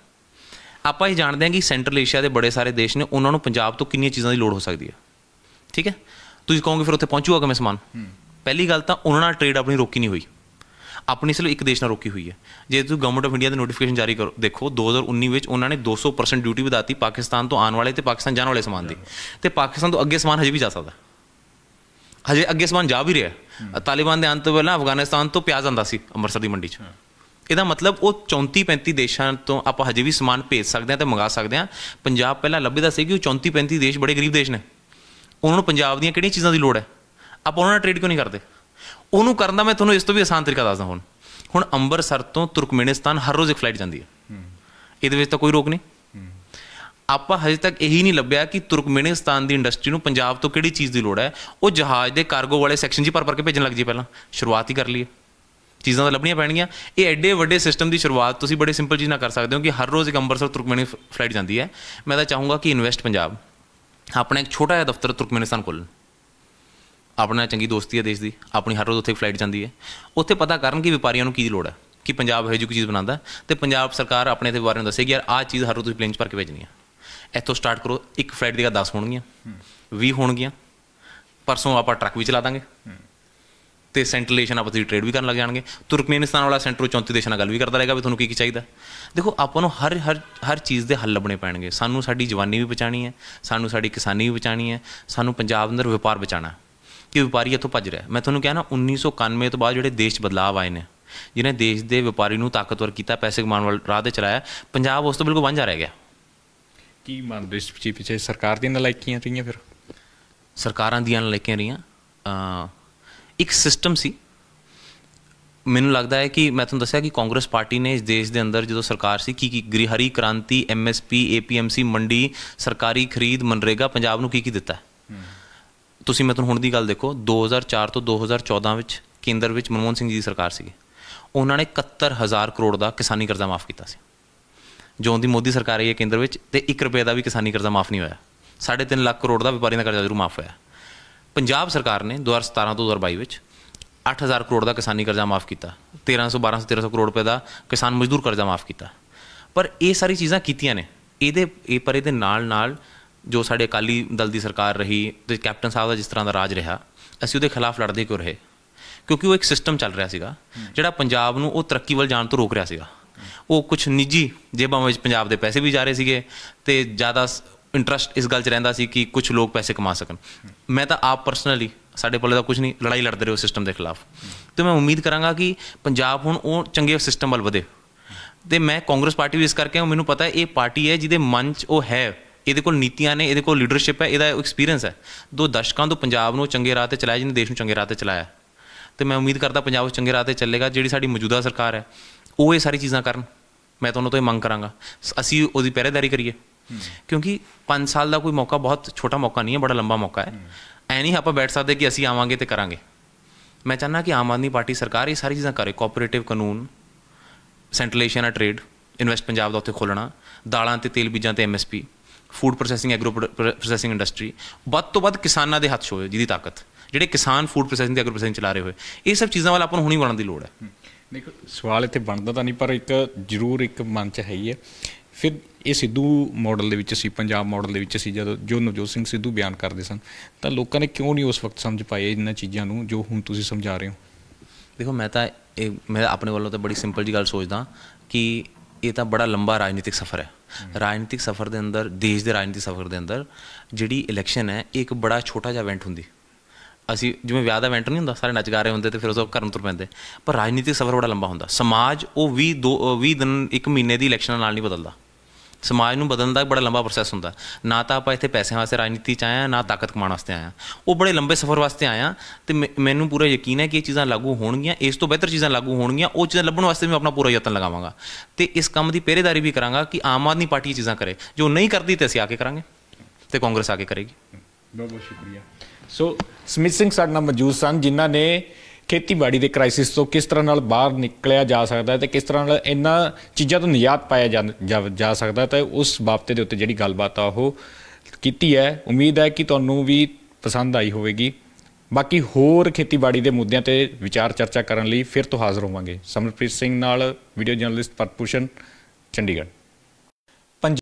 ਆਪਾਂ ਇਹ ਜਾਣਦੇ ਹਾਂ ਕਿ ਸੈਂਟਰਲ ਏਸ਼ੀਆ ਦੇ ਬੜੇ ਸਾਰੇ ਦੇਸ਼ ਨੇ ਉਹਨਾਂ ਨੂੰ ਪੰਜਾਬ ਤੋਂ ਕਿੰਨੀਆਂ ਚੀਜ਼ਾਂ ਦੀ ਲੋੜ ਹੋ ਸਕਦੀ ਹੈ ਠੀਕ ਹੈ ਤੁਸੀਂ ਕਹੋਗੇ ਫਿਰ ਉੱਥੇ ਪਹੁੰਚੂਗਾ ਕਿਵੇਂ ਸਮਾਨ ਪਹਿਲੀ ਗੱਲ ਤਾਂ ਉਹਨਾਂ ਨਾਲ ਟ੍ਰੇਡ ਆਪਣੀ ਰੋਕੀ ਨਹੀਂ ਹੋਈ ਆਪਣੀ ਸਿਰਫ ਇੱਕ ਦੇਸ਼ ਨਾਲ ਰੋਕੀ ਹੋਈ ਹੈ ਜੇ ਤੁਸੀਂ ਗਵਰਨਮੈਂਟ ਆਫ ਇੰਡੀਆ ਦੇ ਨੋਟੀਫਿਕੇਸ਼ਨ ਜਾਰੀ ਕਰੋ ਦੇਖੋ 2019 ਵਿੱਚ ਉਹਨਾਂ ਨੇ 200% ਡਿਊਟੀ ਵਧਾਤੀ ਪਾਕਿਸਤਾਨ ਤੋਂ ਆਉਣ ਵਾਲੇ ਤੇ ਪਾਕਿਸਤਾਨ ਜਾਣ ਵਾਲੇ ਸਮਾਨ ਦੀ ਤੇ ਪਾਕਿਸਤਾਨ ਤੋਂ ਅੱਗੇ ਸਮਾਨ ਹਜੇ ਵੀ ਜਾ ਸਕਦਾ ਹਜੇ ਅੱਗੇ ਸਮਾਨ ਜਾ ਵੀ ਰਿਹਾ ਤਾਲਿਬਾਨ ਦੇ ਅੰਤ ਤੋਂ ਪਹਿਲਾਂ ਅਫਗਾਨਿਸਤਾਨ ਤੋਂ ਪਿਆਜ਼ ਆਂਦਾ ਸੀ ਅੰਮ੍ਰਿਤਸਰ ਦੀ ਮੰਡੀ 'ਚ ਇਹਦਾ ਮਤਲਬ ਉਹ 34 35 ਦੇਸ਼ਾਂ ਤੋਂ ਆਪਾਂ ਹਜੇ ਵੀ ਸਮਾਨ ਭੇਜ ਸਕਦੇ ਹਾਂ ਤੇ ਮੰਗਾ ਸਕਦੇ ਹਾਂ ਪੰਜਾਬ ਪਹਿਲਾਂ ਲੱਭਦਾ ਸੀ ਕਿ ਉਹ 34 35 ਦੇਸ਼ ਬੜੇ ਗਰੀਬ ਦੇਸ਼ ਨੇ ਉਹਨਾਂ ਨੂੰ ਪੰਜਾਬ ਦੀਆਂ ਕਿਹੜੀਆਂ ਚੀਜ਼ਾਂ ਦੀ ਲੋੜ ਹੈ ਆਪਾਂ ਉਹਨਾਂ ਨਾਲ ਟ੍ਰੇਡ ਕਿਉਂ ਨਹੀਂ ਕਰਦੇ ਉਹਨੂੰ ਕਰਨ ਦਾ ਮੈਂ ਤੁਹਾਨੂੰ ਇਸ ਤੋਂ ਵੀ ਆਸਾਨ ਤਰੀਕਾ ਦੱਸਦਾ ਹੁਣ ਹੁਣ ਅੰਮ੍ਰਿਤਸਰ ਤੋਂ ਤੁਰਕਮੇਨਿਸਤਾਨ ਹਰ ਰੋਜ਼ ਇੱਕ ਫਲਾਈਟ ਜਾਂਦੀ ਹੈ ਇਹਦੇ ਵਿੱਚ ਤਾਂ ਕੋਈ ਰੋਕ ਨਹੀਂ ਆਪਾਂ ਹਜੇ ਤੱਕ ਇਹੀ ਨਹੀਂ ਲੱਭਿਆ ਕਿ ਤੁਰਕਮੇਨਿਸਤਾਨ ਦੀ ਇੰਡਸਟਰੀ ਨੂੰ ਪੰਜਾਬ ਤੋਂ ਕਿਹੜੀ ਚੀਜ਼ ਦੀ ਲੋੜ ਹੈ ਉਹ ਜਹਾਜ਼ ਦੇ ਕਾਰਗੋ ਵਾਲੇ ਸੈਕਸ਼ਨ 'ਚ ਪਰ ਪਰ ਕੇ ਭੇਜਣ ਲੱਗ ਜੀ ਪਹਿਲਾਂ ਸ਼ੁਰੂਆਤ ਹੀ ਕਰ ਲਈਏ ਚੀਜ਼ਾਂ ਤਾਂ ਲੱਭਣੀਆਂ ਪੈਣਗੀਆਂ ਇਹ ਐਡੇ ਵੱਡੇ ਸਿਸਟਮ ਦੀ ਸ਼ੁਰੂਆਤ ਤੁਸੀਂ ਬੜੇ ਸਿੰਪਲ ਚੀਜ਼ ਨਾਲ ਕਰ ਸਕਦੇ ਹੋ ਕਿ ਹਰ ਰੋਜ਼ ਇੱਕ ਅੰਮ੍ਰਿਤਸਰ ਤੁਰਕਮੇਨੀ ਫਲਾਈਟ ਜਾਂਦੀ ਹੈ ਮੈਂ ਤਾਂ ਚਾਹੂੰਗਾ ਕਿ ਇਨਵੈਸਟ ਪੰਜਾਬ ਆਪਣਾ ਇੱਕ ਛੋਟਾ ਜਿਹਾ ਦਫ਼ਤਰ ਤੁਰਕਮੇਨਿਸਤਾਨ ਖੋਲਣ ਆਪਣਾ ਚੰਗੀ ਦੋਸਤੀ ਹੈ ਦੇਸ਼ ਦੀ ਆਪਣੀ ਹਰ ਰੋਜ਼ ਉੱਥੇ ਫਲਾਈਟ ਜਾਂਦੀ ਹੈ ਉੱਥੇ ਪਤਾ ਕਰਨ ਕਿ ਵਪਾਰੀਆਂ ਨੂੰ ਕੀ ਲੋੜ ਹੈ ਕਿ ਪੰਜਾਬ ਹੈ ਜੋ ਕੋਈ ਚੀਜ਼ ਬਣਾਉਂਦਾ ਤੇ ਪੰਜਾਬ ਸਰਕਾਰ ਆਪਣੇ ਤੇ ਵਪਾਰੀਆਂ ਨੂੰ ਦੱਸੇਗੀ ਯਾਰ ਆਹ ਚੀਜ਼ ਹਰ ਰੋਜ਼ ਤੁਸੀਂ ਪਲੇਨ 'ਚ ਭਰ ਕੇ ਭੇਜਣੀ ਹੈ ਇੱਥੋਂ ਸਟਾਰਟ ਕਰੋ ਇੱਕ ਫਲਾਈਟ ਦੀਆਂ 10 ਹੋਣਗੀਆਂ 20 ਹੋਣਗੀਆਂ ਪਰਸੋਂ ਆਪਾਂ ਟਰੱਕ ਵੀ ਚਲਾ ਦਾਂਗੇ ਤੇ ਸੈਂਟਰਲੇਸ਼ਨ ਆਪਾਂ ਤੁਸੀਂ ਟ੍ਰੇਡ ਵੀ ਕਰਨ ਲੱਗ ਜਾਣਗੇ ਤੁਰਕਮੇਨਿਸਤਾਨ ਵਾਲਾ ਸੈਂਟਰ 34 ਦੇਸ਼ਾਂ ਨਾਲ ਗੱਲ ਵੀ ਕਰਦਾ ਰਹੇਗਾ ਵੀ ਤੁਹਾਨੂੰ ਕੀ ਕੀ ਚਾਹੀਦਾ ਦੇਖੋ ਆਪਾਂ ਨੂੰ ਹਰ ਹਰ ਹਰ ਚੀਜ਼ ਦੇ ਹੱਲ ਲੱਭਣੇ ਪੈਣਗੇ ਸਾਨੂੰ ਸਾਡੀ ਜਵਾਨੀ ਵੀ ਬਚਾਣੀ ਹੈ ਸਾਨੂੰ ਸਾਡੀ ਕਿਸਾਨੀ ਵੀ ਬਚਾਣੀ ਹੈ ਸਾਨੂੰ ਪੰਜਾਬ ਅੰਦਰ ਵਪਾਰ ਬਚਾਣਾ ਕਿ ਵਪਾਰੀ ਇੱਥੋਂ ਭੱਜ ਰਿਹਾ ਮੈਂ ਤੁਹਾਨੂੰ ਕਿਹਾ ਨਾ 1991 ਤੋਂ ਬਾਅਦ ਜਿਹੜੇ ਦੇਸ਼ 'ਚ ਬਦਲਾਅ ਆਏ ਨੇ ਜਿਹਨੇ ਦੇਸ਼ ਦੇ ਵਪਾਰੀ ਨੂੰ ਤਾਕਤਵਰ ਕੀਤਾ ਪੈਸੇ ਕਮਾਉਣ ਵਾਲ ਰਾਹ ਤੇ ਚਲਾਇਆ ਪੰਜਾਬ ਉਸ ਤੋਂ ਬਿਲਕੁਲ ਵਾਂਝਾ ਰਹਿ ਗਿਆ ਕੀ ਮੰਨਦੇ ਇਸ ਪਿੱਛੇ ਸਰਕਾਰ ਦੀਆਂ ਨਲਾਇਕੀਆਂ ਰਹੀਆਂ ਫਿਰ ਸਰਕਾਰਾਂ ਦੀਆਂ ਨਲਾਇਕੀਆਂ ਰਹੀਆਂ ਇੱਕ ਸਿਸਟਮ ਸੀ ਮੈਨੂੰ ਲੱਗਦਾ ਹੈ ਕਿ ਮੈਂ ਤੁਹਾਨੂੰ ਦੱਸਿਆ ਕਿ ਕਾਂਗਰਸ ਪਾਰਟੀ ਨੇ ਇਸ ਦੇਸ਼ ਦੇ ਅੰਦਰ ਜਦੋਂ ਸਰਕਾਰ ਸੀ ਕੀ ਕੀ ਹਰੀ ਕ੍ਰਾਂਤੀ ਐਮਐਸਪੀ ਏਪੀਐਮਸੀ ਮੰਡੀ ਸਰਕਾਰੀ ਖਰੀਦ ਮਨਰੇਗਾ ਪੰਜਾਬ ਨੂੰ ਕੀ ਕੀ ਦਿੱਤਾ ਤੁਸੀਂ ਮੈਂ ਤੁਹਾਨੂੰ ਹੁਣ ਦੀ ਗੱਲ ਦੇਖੋ 2004 ਤੋਂ 2014 ਵਿੱਚ ਕੇਂਦਰ ਵਿੱਚ ਮਨਮੋਹਨ ਸਿੰਘ ਜੀ ਦੀ ਸਰਕਾਰ ਸੀਗੀ ਉਹਨਾਂ ਨੇ 71000 ਕਰੋੜ ਦਾ ਕਿਸਾਨੀ ਕਰਜ਼ਾ ਮਾਫ ਕੀਤਾ ਸੀ ਜੋਂ ਦੀ ਮੋਦੀ ਸਰਕਾਰ ਆਈ ਹੈ ਕੇਂਦਰ ਵਿੱਚ ਤੇ 1 ਰੁਪਏ ਦਾ ਵੀ ਕਿਸਾਨੀ ਕਰਜ਼ਾ ਮਾਫ ਨਹੀਂ ਹੋਇਆ 3.5 ਲੱਖ ਕਰੋੜ ਦਾ ਵਪਾਰੀਆਂ ਦਾ ਕਰਜ਼ਾ ਜ਼ਰੂਰ ਮਾਫ ਹੋਇਆ ਪੰਜਾਬ ਸਰਕਾਰ ਨੇ 2017 ਤੋਂ 2022 ਵਿੱਚ 8000 ਕਰੋੜ ਦਾ ਕਿਸਾਨੀ ਕਰਜ਼ਾ ਮਾਫ ਕੀਤਾ 1300 1200 1300 ਕਰੋੜ ਰੁਪਏ ਦਾ ਕਿਸਾਨ ਮਜ਼ਦੂਰ ਕਰਜ਼ਾ ਮਾਫ ਕੀਤਾ ਪਰ ਇਹ ਸਾਰੀ ਚੀਜ਼ਾਂ ਕੀਤੀਆਂ ਨੇ ਇਹਦੇ ਇਹ ਪਰ ਇਹਦੇ ਨਾਲ ਨਾਲ ਜੋ ਸਾਡੇ ਅਕਾਲੀ ਦਲ ਦੀ ਸਰਕਾਰ ਰਹੀ ਤੇ ਕੈਪਟਨ ਸਾਹਿਬ ਦਾ ਜਿਸ ਤਰ੍ਹਾਂ ਦਾ ਰਾਜ ਰਿਹਾ ਅਸੀਂ ਉਹਦੇ ਖਿਲਾਫ ਲੜਦੇ ਕਿਉਂ ਰਹੇ ਕਿਉਂਕਿ ਉਹ ਇੱਕ ਸਿਸਟਮ ਚੱਲ ਰਿਹਾ ਸੀਗਾ ਜਿਹੜਾ ਪੰਜਾਬ ਨੂੰ ਉਹ ਤਰੱਕੀ ਵੱਲ ਜਾਣ ਤੋਂ ਰੋਕ ਰਿਹਾ ਸੀਗਾ ਉਹ ਕੁਝ ਨਿੱਜੀ ਜੇਬਾਂ ਵਿੱਚ ਪੰਜਾਬ ਦੇ ਪੈਸੇ ਵੀ ਜਾ ਰਹੇ ਸੀਗੇ ਤੇ ਜ਼ਿਆਦਾ ਇੰਟਰਸਟ ਇਸ ਗੱਲ 'ਚ ਰਹਿੰਦਾ ਸੀ ਕਿ ਕੁਝ ਲੋਕ ਪੈਸੇ ਕਮਾ ਸਕਣ ਮੈਂ ਤਾਂ ਆਪ ਪਰਸਨਲੀ ਸਾਡੇ ਪੱਲੇ ਦਾ ਕੁਝ ਨਹੀਂ ਲੜਾਈ ਲੜਦੇ ਰਹੇ ਉਸ ਸਿਸਟਮ ਦੇ ਖਿਲਾਫ ਤੇ ਮੈਂ ਉਮੀਦ ਕਰਾਂਗਾ ਕਿ ਪੰਜਾਬ ਹੁਣ ਉਹ ਚੰਗੇ ਸਿਸਟਮ ਵੱਲ ਵਧੇ ਤੇ ਮੈਂ ਕਾਂਗਰਸ ਪਾਰਟੀ ਵੀ ਇਸ ਕਰਕੇ ਮੈਨੂੰ ਪਤਾ ਹੈ ਇਹ ਪਾਰਟੀ ਹੈ ਜਿਹਦੇ ਮਨ 'ਚ ਉਹ ਹੈ ਇਹਦੇ ਕੋਲ ਨੀਤੀਆਂ ਨੇ ਇਹਦੇ ਕੋਲ ਲੀਡਰਸ਼ਿਪ ਹੈ ਇਹਦਾ ਐਕਸਪੀਰੀਅੰਸ ਹੈ ਦੋ ਦਸ਼ਕਾਂ ਤੋਂ ਪੰਜਾਬ ਨੂੰ ਚੰਗੇ ਰਾਹ ਤੇ ਚਲਾਇਆ ਜਿਹਨੇ ਦੇਸ਼ ਨੂੰ ਚੰਗੇ ਰਾਹ ਤੇ ਚਲਾਇਆ ਤੇ ਮੈਂ ਉਮੀਦ ਕਰਦਾ ਪੰਜਾਬ ਚੰਗੇ ਰਾਹ ਤੇ ਚੱਲੇਗਾ ਜਿਹੜੀ ਸਾਡੀ ਮੌਜੂਦਾ ਸਰਕਾਰ ਹੈ ਉਹ ਇਹ ਸਾਰੀ ਚੀਜ਼ਾਂ ਕਰਨ ਮੈਂ ਤੁਹਾਨੂੰ ਤੋਂ ਇਹ ਮੰਗ ਕਰਾਂਗਾ ਅਸੀਂ ਉਹਦੀ ਪਹਿਰੇਦਾਰੀ ਕਰੀਏ ਕਿਉਂਕਿ 5 ਸਾਲ ਦਾ ਕੋਈ ਮੌਕਾ ਬਹੁਤ ਛੋਟਾ ਮੌਕਾ ਨਹੀਂ ਹੈ ਬੜਾ ਲੰਬਾ ਮੌਕਾ ਹੈ ਐ ਨਹੀਂ ਆਪਾਂ ਬੈਠ ਸਕਦੇ ਕਿ ਅਸੀਂ ਆਵਾਂਗੇ ਤੇ ਕਰਾਂਗੇ ਮੈਂ ਚਾਹਨਾ ਕਿ ਆਮ ਆਦਮੀ ਪਾਰਟੀ ਸਰਕਾਰ ਇਹ ਸਾਰੀ ਚੀਜ਼ਾਂ ਕਰੇ ਕੋਆਪਰੇਟਿਵ ਕਾਨੂੰਨ ਸੈਂਟਰਲ ਆ ਟ੍ਰੇਡ ਇਨਵੈਸਟ ਪੰਜਾਬ ਦਾ ਉੱਥੇ ਖੋਲਣਾ ਦਾਲਾਂ ਤੇ ਤੇਲ ਬੀਜਾਂ ਤੇ MSP food processing agro processing industry ਵੱਧ ਤੋਂ ਵੱਧ ਕਿਸਾਨਾਂ ਦੇ ਹੱਥ 'ਚ ਹੋਵੇ ਜਿਹਦੀ ਤਾਕਤ ਜਿਹੜੇ ਕਿਸਾਨ ਫੂਡ ਪ੍ਰੋਸੈਸਿੰਗ ਐਗਰੋ ਪ੍ਰੋਸੈਸਿੰਗ ਚਲਾ ਰਹੇ ਹੋਏ ਇਹ ਸਭ ਚੀਜ਼ਾਂ ਵਾਲਾ ਆਪਾਂ ਨੂੰ ਹੁਣੀ ਬਣਨ ਦੀ ਲੋੜ ਹੈ ਦੇਖੋ ਸਵਾਲ ਇੱਥੇ ਬਣਦਾ ਤਾਂ ਨਹੀਂ ਪਰ ਇੱਕ ਜ਼ਰੂਰ ਇੱਕ ਮਨ 'ਚ ਹੈ ਹੀ ਹੈ ਫਿਰ ਇਹ ਸਿੱਧੂ ਮਾਡਲ ਦੇ ਵਿੱਚ ਸੀ ਪੰਜਾਬ ਮਾਡਲ ਦੇ ਵਿੱਚ ਸੀ ਜਦੋਂ ਜੋ ਨਵਜੋਤ ਸਿੰਘ ਸਿੱਧੂ ਬਿਆਨ ਕਰਦੇ ਸਨ ਤਾਂ ਲੋਕਾਂ ਨੇ ਕਿਉਂ ਨਹੀਂ ਉਸ ਵਕਤ ਸਮਝ ਪਾਏ ਇਹਨਾਂ ਚੀਜ਼ਾਂ ਨੂੰ ਜੋ ਹੁਣ ਤੁਸੀਂ ਸਮਝਾ ਰਹੇ ਹੋ ਦੇਖੋ ਮੈਂ ਤਾਂ ਇਹ ਮੈਂ ਆਪਣੇ ਵੱਲੋਂ ਤਾਂ ਬੜੀ ਸਿੰਪਲ ਜੀ ਗੱਲ ਸੋਚਦਾ ਕਿ ਇਹ ਤਾਂ ਬੜਾ ਲੰਬਾ ਰਾਜਨੀਤਿਕ ਸਫ਼ਰ ਹੈ ਰਾਜਨੀਤਿਕ ਸਫ਼ਰ ਦੇ ਅੰਦਰ ਦੇਸ਼ ਦੇ ਰਾਜਨੀਤਿਕ ਸਫ਼ਰ ਦੇ ਅੰਦਰ ਜਿਹੜੀ ਇਲੈਕਸ਼ਨ ਹੈ ਇੱਕ ਬੜਾ ਛੋਟਾ ਜਿਹਾ ਇਵੈਂਟ ਹੁੰਦੀ ਅਸੀਂ ਜਿਵੇਂ ਵਿਆਹ ਦਾ ਇਵੈਂਟ ਨਹੀਂ ਹੁੰਦਾ ਸਾਰੇ ਨੱਚ ਗਾ ਰਹੇ ਹੁੰਦੇ ਤੇ ਫਿਰ ਉਸ ਸਭ ਕਰਨ ਤੁਰ ਪੈਂਦੇ ਪਰ ਰਾਜਨੀਤਿਕ ਸਫ਼ਰ ਬੜਾ ਲੰਬਾ ਹੁੰਦਾ ਸਮਾਜ ਉਹ 20 20 ਦਿਨ ਇੱਕ ਮਹੀਨੇ ਦੀ ਇਲੈਕਸ਼ਨ ਨਾਲ ਨਹੀਂ ਬਦਲਦਾ ਸਮਾਜ ਨੂੰ ਬਦਲਣ ਦਾ ਬੜਾ ਲੰਬਾ ਪ੍ਰੋਸੈਸ ਹੁੰਦਾ ਨਾ ਤਾਂ ਆਪਾਂ ਇੱਥੇ ਪੈਸੇ ਵਾਸਤੇ ਰਾਜਨੀਤੀ ਚ ਆਇਆ ਨਾ ਤਾਕਤ ਕਮਾਉਣ ਵਾਸਤੇ ਆਇਆ ਉਹ ਬੜੇ ਲੰਬੇ ਸਫ਼ਰ ਵਾਸਤੇ ਆਇਆ ਤੇ ਮੈਨੂੰ ਪੂਰਾ ਯਕੀਨ ਹੈ ਕਿ ਇਹ ਚੀਜ਼ਾਂ ਲਾਗੂ ਹੋਣਗੀਆਂ ਇਸ ਤੋਂ ਬਿਹਤਰ ਚੀਜ਼ਾਂ ਲਾਗੂ ਹੋਣਗੀਆਂ ਉਹ ਚੀਜ਼ਾਂ ਲੱਭਣ ਵਾਸਤੇ ਮੈਂ ਆਪਣਾ ਪੂਰਾ ਯਤਨ ਲਗਾਵਾਂਗਾ ਤੇ ਇਸ ਕੰਮ ਦੀ ਪਹਿਰੇਦਾਰੀ ਵੀ ਕਰਾਂਗਾ ਕਿ ਆਮ ਆਦਮੀ ਪਾਰਟੀ ਇਹ ਚੀਜ਼ਾਂ ਕਰੇ ਜੋ ਨਹੀਂ ਕਰਦੀ ਤੇ ਅਸੀਂ ਆ ਕੇ ਕਰਾਂਗੇ ਤੇ ਕਾਂਗਰਸ ਆ ਕੇ ਕਰੇਗੀ ਬਹੁਤ ਬਹੁਤ ਸ਼ੁਕਰੀਆ ਸੋ ਸਮਿਤ ਸਿੰਘ ਸਾਡਾ ਮੌਜੂਦ ਸਨ ਜਿਨ੍ਹਾਂ ਨੇ ਖੇਤੀਬਾੜੀ ਦੇ ਕ੍ਰਾਈਸਿਸ ਤੋਂ ਕਿਸ ਤਰ੍ਹਾਂ ਨਾਲ ਬਾਹਰ ਨਿਕਲਿਆ ਜਾ ਸਕਦਾ ਹੈ ਤੇ ਕਿਸ ਤਰ੍ਹਾਂ ਨਾਲ ਇਹਨਾਂ ਚੀਜ਼ਾਂ ਤੋਂ ਨਿਜਾਤ ਪਾਇਆ ਜਾ ਸਕਦਾ ਤਾਂ ਉਸ ਬਾਬਤੇ ਦੇ ਉੱਤੇ ਜਿਹੜੀ ਗੱਲਬਾਤ ਆ ਉਹ ਕੀਤੀ ਹੈ ਉਮੀਦ ਹੈ ਕਿ ਤੁਹਾਨੂੰ ਵੀ ਪਸੰਦ ਆਈ ਹੋਵੇਗੀ ਬਾਕੀ ਹੋਰ ਖੇਤੀਬਾੜੀ ਦੇ ਮੁੱਦਿਆਂ ਤੇ ਵਿਚਾਰ ਚਰਚਾ ਕਰਨ ਲਈ ਫਿਰ ਤੋਂ ਹਾਜ਼ਰ ਹੋਵਾਂਗੇ ਸਮਰਪ੍ਰੀਤ ਸਿੰਘ ਨਾਲ ਵੀਡੀਓ ਜਰਨਲਿਸਟ ਪਰਪੂਸ਼ਨ ਚੰਡੀਗੜ੍ਹ